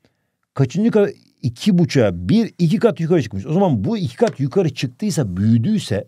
kaçıncı kadar iki buçuğa bir iki kat yukarı çıkmış. O zaman bu iki kat yukarı çıktıysa büyüdüyse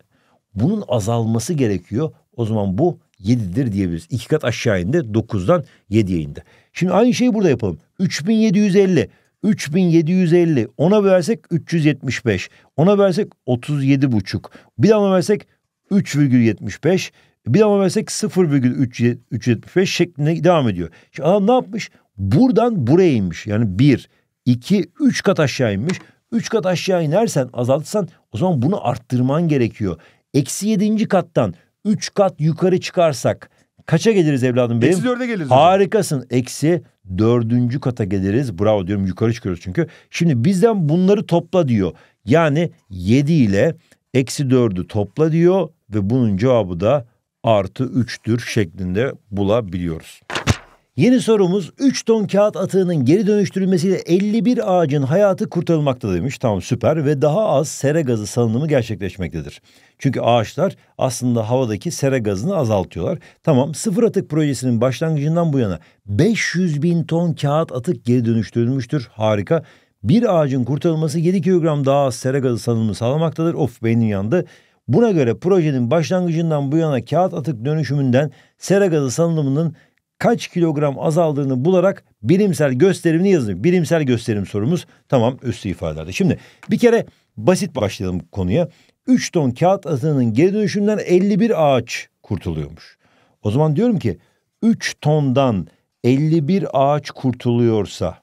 bunun azalması gerekiyor. O zaman bu 7'dir diyebiliriz. İki kat aşağı indi 9'dan 7'ye indi. Şimdi aynı şeyi burada yapalım. 3750 3750. Ona versek 375. Ona versek 37 buçuk, Bir daha ona versek 3,75. Bir daha ona versek 0,375 şeklinde devam ediyor. Şimdi adam ne yapmış? Buradan buraya inmiş. Yani 1, 2, 3 kat aşağı inmiş. 3 kat aşağı inersen azaltsan o zaman bunu arttırman gerekiyor. Eksi 7. kattan 3 kat yukarı çıkarsak Kaça geliriz evladım benim? Eksi dörde geliriz. Harikasın. Hocam. Eksi dördüncü kata geliriz. Bravo diyorum yukarı çıkıyoruz çünkü. Şimdi bizden bunları topla diyor. Yani 7 ile eksi dördü topla diyor ve bunun cevabı da artı üçtür şeklinde bulabiliyoruz. Yeni sorumuz 3 ton kağıt atığının geri dönüştürülmesiyle 51 ağacın hayatı kurtarılmakta demiş. Tamam süper ve daha az sera gazı salınımı gerçekleşmektedir. Çünkü ağaçlar aslında havadaki sera gazını azaltıyorlar. Tamam sıfır atık projesinin başlangıcından bu yana 500 bin ton kağıt atık geri dönüştürülmüştür. Harika. Bir ağacın kurtarılması 7 kilogram daha az sera gazı salınımı sağlamaktadır. Of beynin yandı. Buna göre projenin başlangıcından bu yana kağıt atık dönüşümünden sera gazı salınımının kaç kilogram azaldığını bularak bilimsel gösterimini yazın. Bilimsel gösterim sorumuz tamam üstü ifadelerde. Şimdi bir kere basit başlayalım konuya. 3 ton kağıt atanın geri dönüşümden 51 ağaç kurtuluyormuş. O zaman diyorum ki 3 tondan 51 ağaç kurtuluyorsa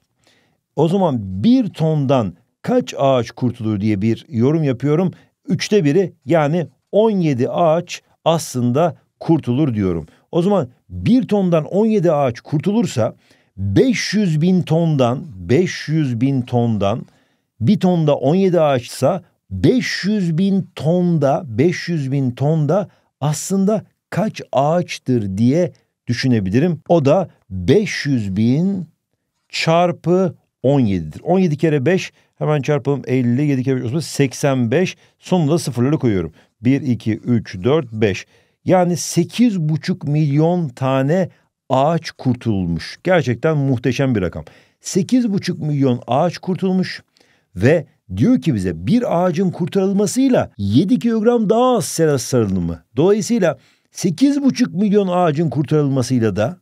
o zaman 1 tondan kaç ağaç kurtulur diye bir yorum yapıyorum. Üçte biri yani 17 ağaç aslında kurtulur diyorum. O zaman 1 tondan 17 ağaç kurtulursa 500 bin tondan 500 bin tondan 1 tonda 17 ağaçsa 500 bin tonda 500 bin tonda aslında kaç ağaçtır diye düşünebilirim. O da 500 bin çarpı 17'dir. 17 kere 5 hemen çarpalım 50, 7 kere 5 85 sonunda sıfırları koyuyorum. 1, 2, 3, 4, 5. Yani 8,5 milyon tane ağaç kurtulmuş. Gerçekten muhteşem bir rakam. 8,5 milyon ağaç kurtulmuş ve diyor ki bize bir ağacın kurtarılmasıyla 7 kilogram daha az sera sarılımı. Dolayısıyla 8,5 milyon ağacın kurtarılmasıyla da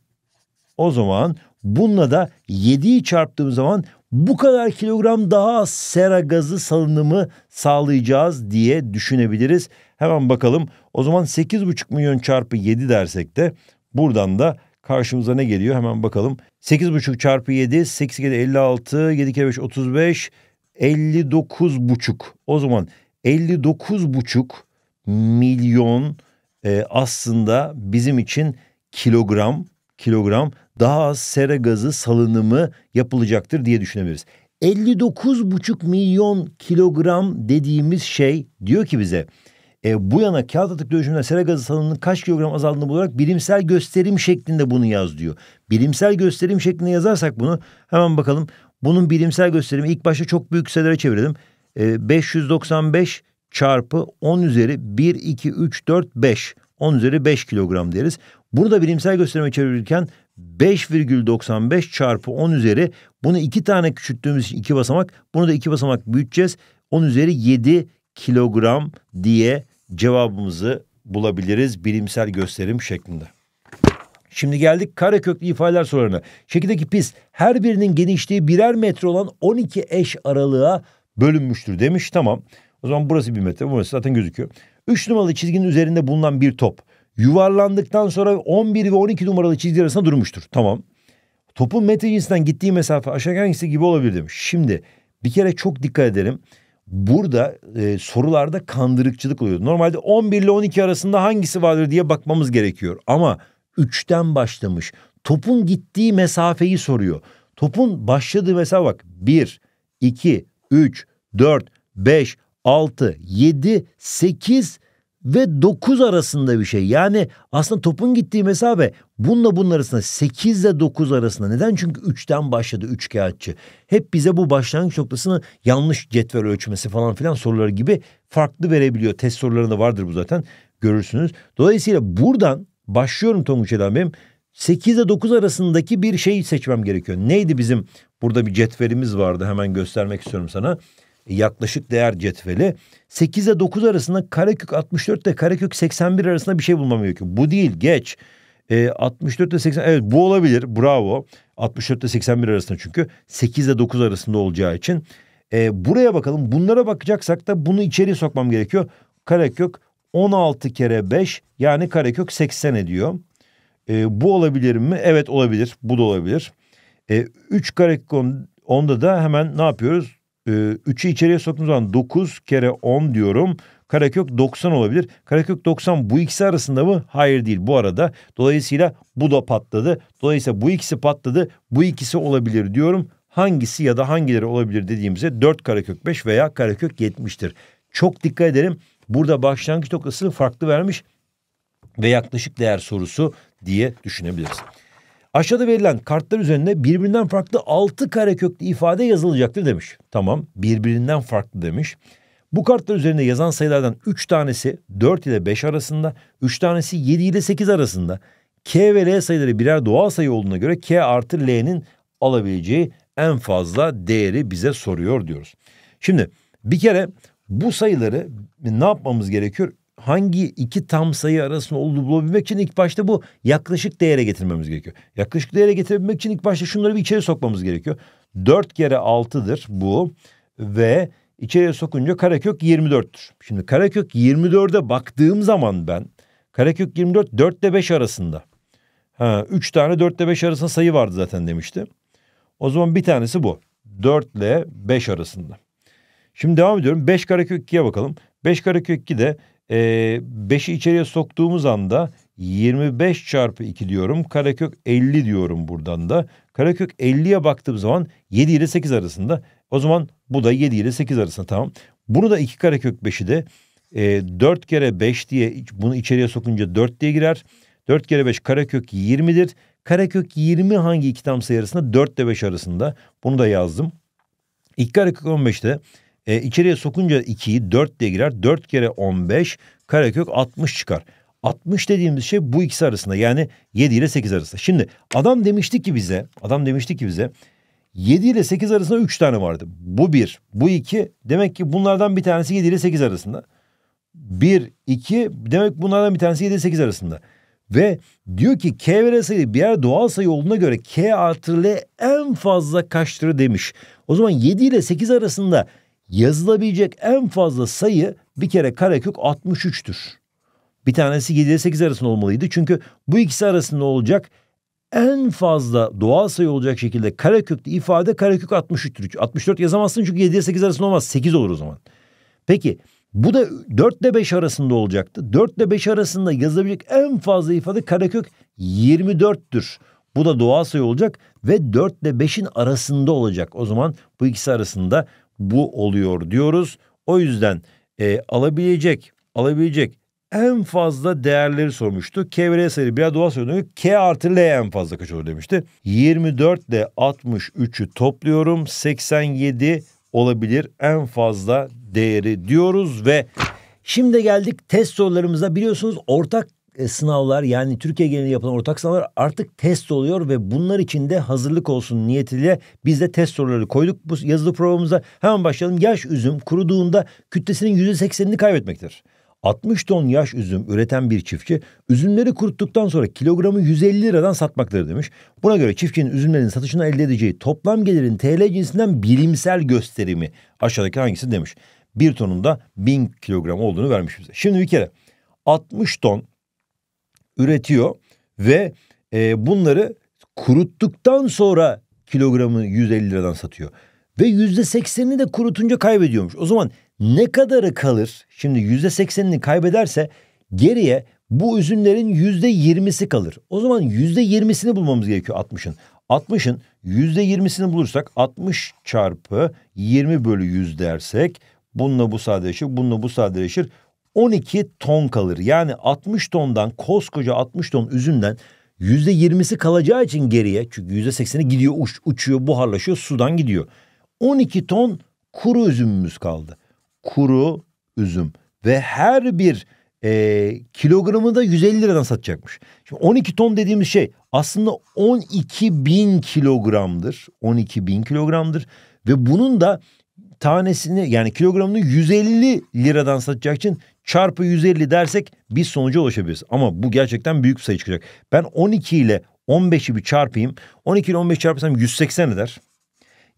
o zaman bununla da 7'yi çarptığım zaman bu kadar kilogram daha az sera gazı salınımı sağlayacağız diye düşünebiliriz. Hemen bakalım o zaman 8,5 milyon çarpı 7 dersek de buradan da karşımıza ne geliyor hemen bakalım. 8,5 çarpı 7 8 kere 56 7 kere 5 35 59,5 o zaman 59,5 milyon e, aslında bizim için kilogram kilogram daha az sera gazı salınımı yapılacaktır diye düşünebiliriz. 59,5 milyon kilogram dediğimiz şey diyor ki bize e, bu yana kağıt atık dönüşümünden sera gazı salınımının kaç kilogram azaldığını bularak bilimsel gösterim şeklinde bunu yaz diyor. Bilimsel gösterim şeklinde yazarsak bunu hemen bakalım. Bunun bilimsel gösterimi ilk başta çok büyük sayılara çevirelim. E, 595 çarpı 10 üzeri 1, 2, 3, 4, 5. 10 üzeri 5 kilogram deriz. Bunu da bilimsel gösterime çevirirken 5,95 çarpı 10 üzeri bunu iki tane küçülttüğümüz için iki basamak bunu da iki basamak büyüteceğiz. 10 üzeri 7 kilogram diye cevabımızı bulabiliriz bilimsel gösterim şeklinde. Şimdi geldik kareköklü ifadeler sorularına. Şekildeki pis her birinin genişliği birer metre olan 12 eş aralığa bölünmüştür demiş. Tamam. O zaman burası bir metre, burası zaten gözüküyor. Üç numaralı çizginin üzerinde bulunan bir top yuvarlandıktan sonra 11 ve 12 numaralı çizgi arasında durmuştur. Tamam. Topun metre cinsinden gittiği mesafe aşağı hangisi gibi olabilir demiş. Şimdi bir kere çok dikkat edelim. Burada e, sorularda kandırıkçılık oluyor. Normalde 11 ile 12 arasında hangisi vardır diye bakmamız gerekiyor. Ama 3'ten başlamış. Topun gittiği mesafeyi soruyor. Topun başladığı mesafe bak. 1, 2, 3, 4, 5, 6, 7, 8, ve 9 arasında bir şey. Yani aslında topun gittiği mesafe bununla bunun arasında 8 ile 9 arasında. Neden? Çünkü 3'ten başladı 3 kağıtçı. Hep bize bu başlangıç noktasını yanlış cetvel ölçmesi falan filan soruları gibi farklı verebiliyor. Test sorularında vardır bu zaten görürsünüz. Dolayısıyla buradan başlıyorum Tonguç Eden benim. 8 ile 9 arasındaki bir şeyi seçmem gerekiyor. Neydi bizim burada bir cetvelimiz vardı hemen göstermek istiyorum sana yaklaşık değer cetveli 8 ile 9 arasında karekök 64 ile karekök 81 arasında bir şey bulmam gerekiyor. Bu değil geç. E, 64 ile 80 evet bu olabilir bravo. 64 ile 81 arasında çünkü 8 ile 9 arasında olacağı için. E, buraya bakalım bunlara bakacaksak da bunu içeriye sokmam gerekiyor. Karekök 16 kere 5 yani karekök 80 ediyor. E, bu olabilir mi? Evet olabilir bu da olabilir. E, ee, 3 karekök onda da hemen ne yapıyoruz? 3'ü ee, içeriye soktuğum zaman 9 kere 10 diyorum. Karakök 90 olabilir. Karakök 90 bu ikisi arasında mı? Hayır değil bu arada. Dolayısıyla bu da patladı. Dolayısıyla bu ikisi patladı. Bu ikisi olabilir diyorum. Hangisi ya da hangileri olabilir dediğimize 4 karakök 5 veya karakök 70'tir. Çok dikkat edelim. Burada başlangıç noktasını farklı vermiş ve yaklaşık değer sorusu diye düşünebiliriz. Aşağıda verilen kartlar üzerinde birbirinden farklı 6 kareköklü ifade yazılacaktır demiş. Tamam birbirinden farklı demiş. Bu kartlar üzerinde yazan sayılardan 3 tanesi 4 ile 5 arasında, 3 tanesi 7 ile 8 arasında. K ve L sayıları birer doğal sayı olduğuna göre K artı L'nin alabileceği en fazla değeri bize soruyor diyoruz. Şimdi bir kere bu sayıları ne yapmamız gerekiyor? hangi iki tam sayı arasında olduğu bulabilmek için ilk başta bu yaklaşık değere getirmemiz gerekiyor. Yaklaşık değere getirebilmek için ilk başta şunları bir içeri sokmamız gerekiyor. 4 kere 6'dır bu ve içeriye sokunca karekök 24'tür. Şimdi karekök 24'e baktığım zaman ben karekök 24 4 ile 5 arasında. Ha, 3 tane 4 ile 5 arasında sayı vardı zaten demişti. O zaman bir tanesi bu. 4 ile 5 arasında. Şimdi devam ediyorum. 5 karekök 2'ye bakalım. 5 karekök 2 de e, ee, 5'i içeriye soktuğumuz anda 25 çarpı 2 diyorum. Karekök 50 diyorum buradan da. Karekök 50'ye baktığım zaman 7 ile 8 arasında. O zaman bu da 7 ile 8 arasında tamam. Bunu da 2 karekök 5'i de e, 4 kere 5 diye bunu içeriye sokunca 4 diye girer. 4 kere 5 karekök 20'dir. Karekök 20 hangi iki tam sayı arasında? 4 ile 5 arasında. Bunu da yazdım. 2 karekök 15'te e, içeriye sokunca 2'yi 4 diye girer. 4 kere 15 karekök 60 çıkar. 60 dediğimiz şey bu ikisi arasında yani 7 ile 8 arasında. Şimdi adam demişti ki bize, adam demişti ki bize 7 ile 8 arasında 3 tane vardı. Bu 1, bu 2. Demek ki bunlardan bir tanesi 7 ile 8 arasında. 1, 2 demek bunlardan bir tanesi 7 ile 8 arasında. Ve diyor ki K veren sayı birer doğal sayı olduğuna göre K artı L en fazla kaçtır demiş. O zaman 7 ile 8 arasında yazılabilecek en fazla sayı bir kere karekök 63'tür. Bir tanesi 7 ile 8 arasında olmalıydı. Çünkü bu ikisi arasında olacak en fazla doğal sayı olacak şekilde kareköklü ifade karekök 63'tür. 64 yazamazsın çünkü 7 ile 8 arasında olmaz. 8 olur o zaman. Peki bu da 4 ile 5 arasında olacaktı. 4 ile 5 arasında yazılabilecek en fazla ifade karekök 24'tür. Bu da doğal sayı olacak ve 4 ile 5'in arasında olacak. O zaman bu ikisi arasında bu oluyor diyoruz. O yüzden e, alabilecek alabilecek en fazla değerleri sormuştu. K ve L sayıları biraz doğal söyleniyor. K artı L en fazla kaç olur demişti. 24 ile 63'ü topluyorum. 87 olabilir en fazla değeri diyoruz ve şimdi geldik test sorularımıza. Biliyorsunuz ortak e, sınavlar yani Türkiye genelinde yapılan ortak sınavlar artık test oluyor ve bunlar için de hazırlık olsun niyetiyle biz de test soruları koyduk bu yazılı programımıza. Hemen başlayalım. Yaş üzüm kuruduğunda kütlesinin yüzde seksenini kaybetmektir. 60 ton yaş üzüm üreten bir çiftçi üzümleri kuruttuktan sonra kilogramı 150 liradan satmaktadır demiş. Buna göre çiftçinin üzümlerin satışına elde edeceği toplam gelirin TL cinsinden bilimsel gösterimi aşağıdaki hangisi demiş. Bir tonunda 1000 kilogram olduğunu vermiş bize. Şimdi bir kere 60 ton üretiyor ve e, bunları kuruttuktan sonra kilogramı 150 liradan satıyor. Ve yüzde seksenini de kurutunca kaybediyormuş. O zaman ne kadarı kalır? Şimdi yüzde seksenini kaybederse geriye bu üzümlerin yüzde yirmisi kalır. O zaman yüzde yirmisini bulmamız gerekiyor 60'ın. 60'ın yüzde yirmisini bulursak 60 çarpı 20 bölü 100 dersek bununla bu sadeleşir, bununla bu sadeleşir. 12 ton kalır. Yani 60 tondan koskoca 60 ton üzümden yüzde %20'si kalacağı için geriye çünkü yüzde %80'i gidiyor uç, uçuyor buharlaşıyor sudan gidiyor. 12 ton kuru üzümümüz kaldı. Kuru üzüm ve her bir e, kilogramı da 150 liradan satacakmış. Şimdi 12 ton dediğimiz şey aslında 12 bin kilogramdır. 12 bin kilogramdır ve bunun da tanesini yani kilogramını 150 liradan satacak için çarpı 150 dersek biz sonuca ulaşabiliriz. Ama bu gerçekten büyük bir sayı çıkacak. Ben 12 ile 15'i bir çarpayım. 12 ile 15 çarpsam 180 eder.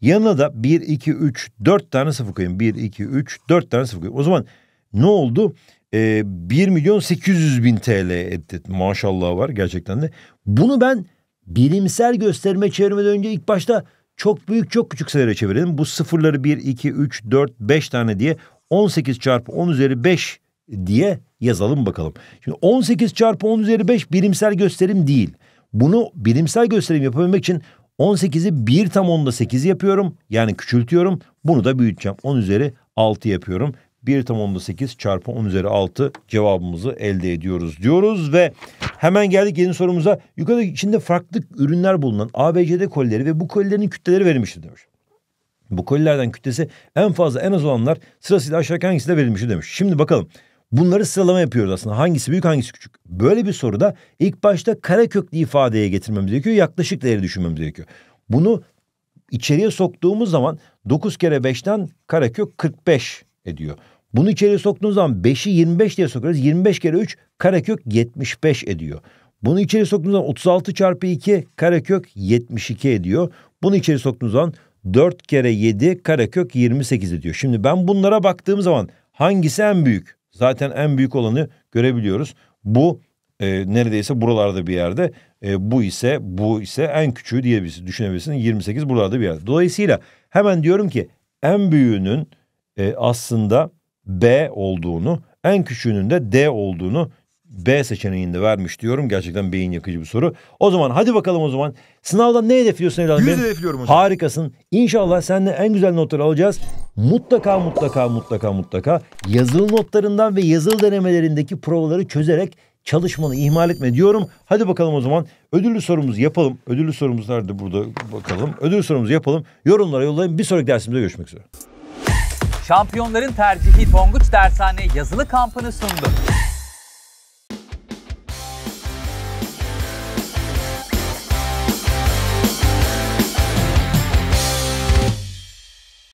Yanına da 1, 2, 3, 4 tane sıfır koyayım. 1, 2, 3, 4 tane sıfır koyayım. O zaman ne oldu? Ee, 1 milyon 800 bin TL etti. Maşallah var gerçekten de. Bunu ben bilimsel gösterime çevirmeden önce ilk başta çok büyük çok küçük sayılara çevirelim. Bu sıfırları 1, 2, 3, 4, 5 tane diye 18 çarpı 10 üzeri 5 diye yazalım bakalım. Şimdi 18 çarpı 10 üzeri 5 bilimsel gösterim değil. Bunu bilimsel gösterim yapabilmek için 18'i 1 tam onda 8 yapıyorum. Yani küçültüyorum. Bunu da büyüteceğim. 10 üzeri 6 yapıyorum. 1 tam onda 8 çarpı 10 üzeri 6 cevabımızı elde ediyoruz diyoruz ve hemen geldik yeni sorumuza. Yukarıda içinde farklı ürünler bulunan ABCD kolileri ve bu kolilerin kütleleri verilmiştir demiş. Bu kolilerden kütlesi en fazla en az olanlar sırasıyla aşağıdaki hangisinde verilmiştir demiş. Şimdi bakalım Bunları sıralama yapıyoruz aslında. Hangisi büyük hangisi küçük? Böyle bir soruda ilk başta kara köklü ifadeye getirmemiz gerekiyor. Yaklaşık değeri düşünmemiz gerekiyor. Bunu içeriye soktuğumuz zaman 9 kere 5'ten kara kök 45 ediyor. Bunu içeriye soktuğumuz zaman 5'i 25 diye sokarız. 25 kere 3 karekök 75 ediyor. Bunu içeri soktuğumuz zaman 36 çarpı 2 karekök 72 ediyor. Bunu içeri soktuğumuz zaman 4 kere 7 karekök 28 ediyor. Şimdi ben bunlara baktığım zaman hangisi en büyük? zaten en büyük olanı görebiliyoruz. Bu e, neredeyse buralarda bir yerde e, bu ise bu ise en küçüğü diyebilirsin düşünebilirsiniz. 28 buralarda bir yerde. Dolayısıyla hemen diyorum ki en büyüğünün e, aslında B olduğunu en küçüğünün de D olduğunu B seçeneğinde vermiş diyorum. Gerçekten beyin yakıcı bir soru. O zaman hadi bakalım o zaman. Sınavda ne hedefliyorsun evladım? Yüz hedefliyorum hocam. Harikasın. İnşallah seninle en güzel notları alacağız mutlaka mutlaka mutlaka mutlaka yazılı notlarından ve yazılı denemelerindeki provaları çözerek çalışmanı ihmal etme diyorum. Hadi bakalım o zaman ödüllü sorumuzu yapalım. Ödüllü sorumuz nerede burada bakalım. Ödüllü sorumuzu yapalım. Yorumlara yollayın. Bir sonraki dersimizde görüşmek üzere. Şampiyonların tercihi Tonguç Dershane yazılı kampını sundu.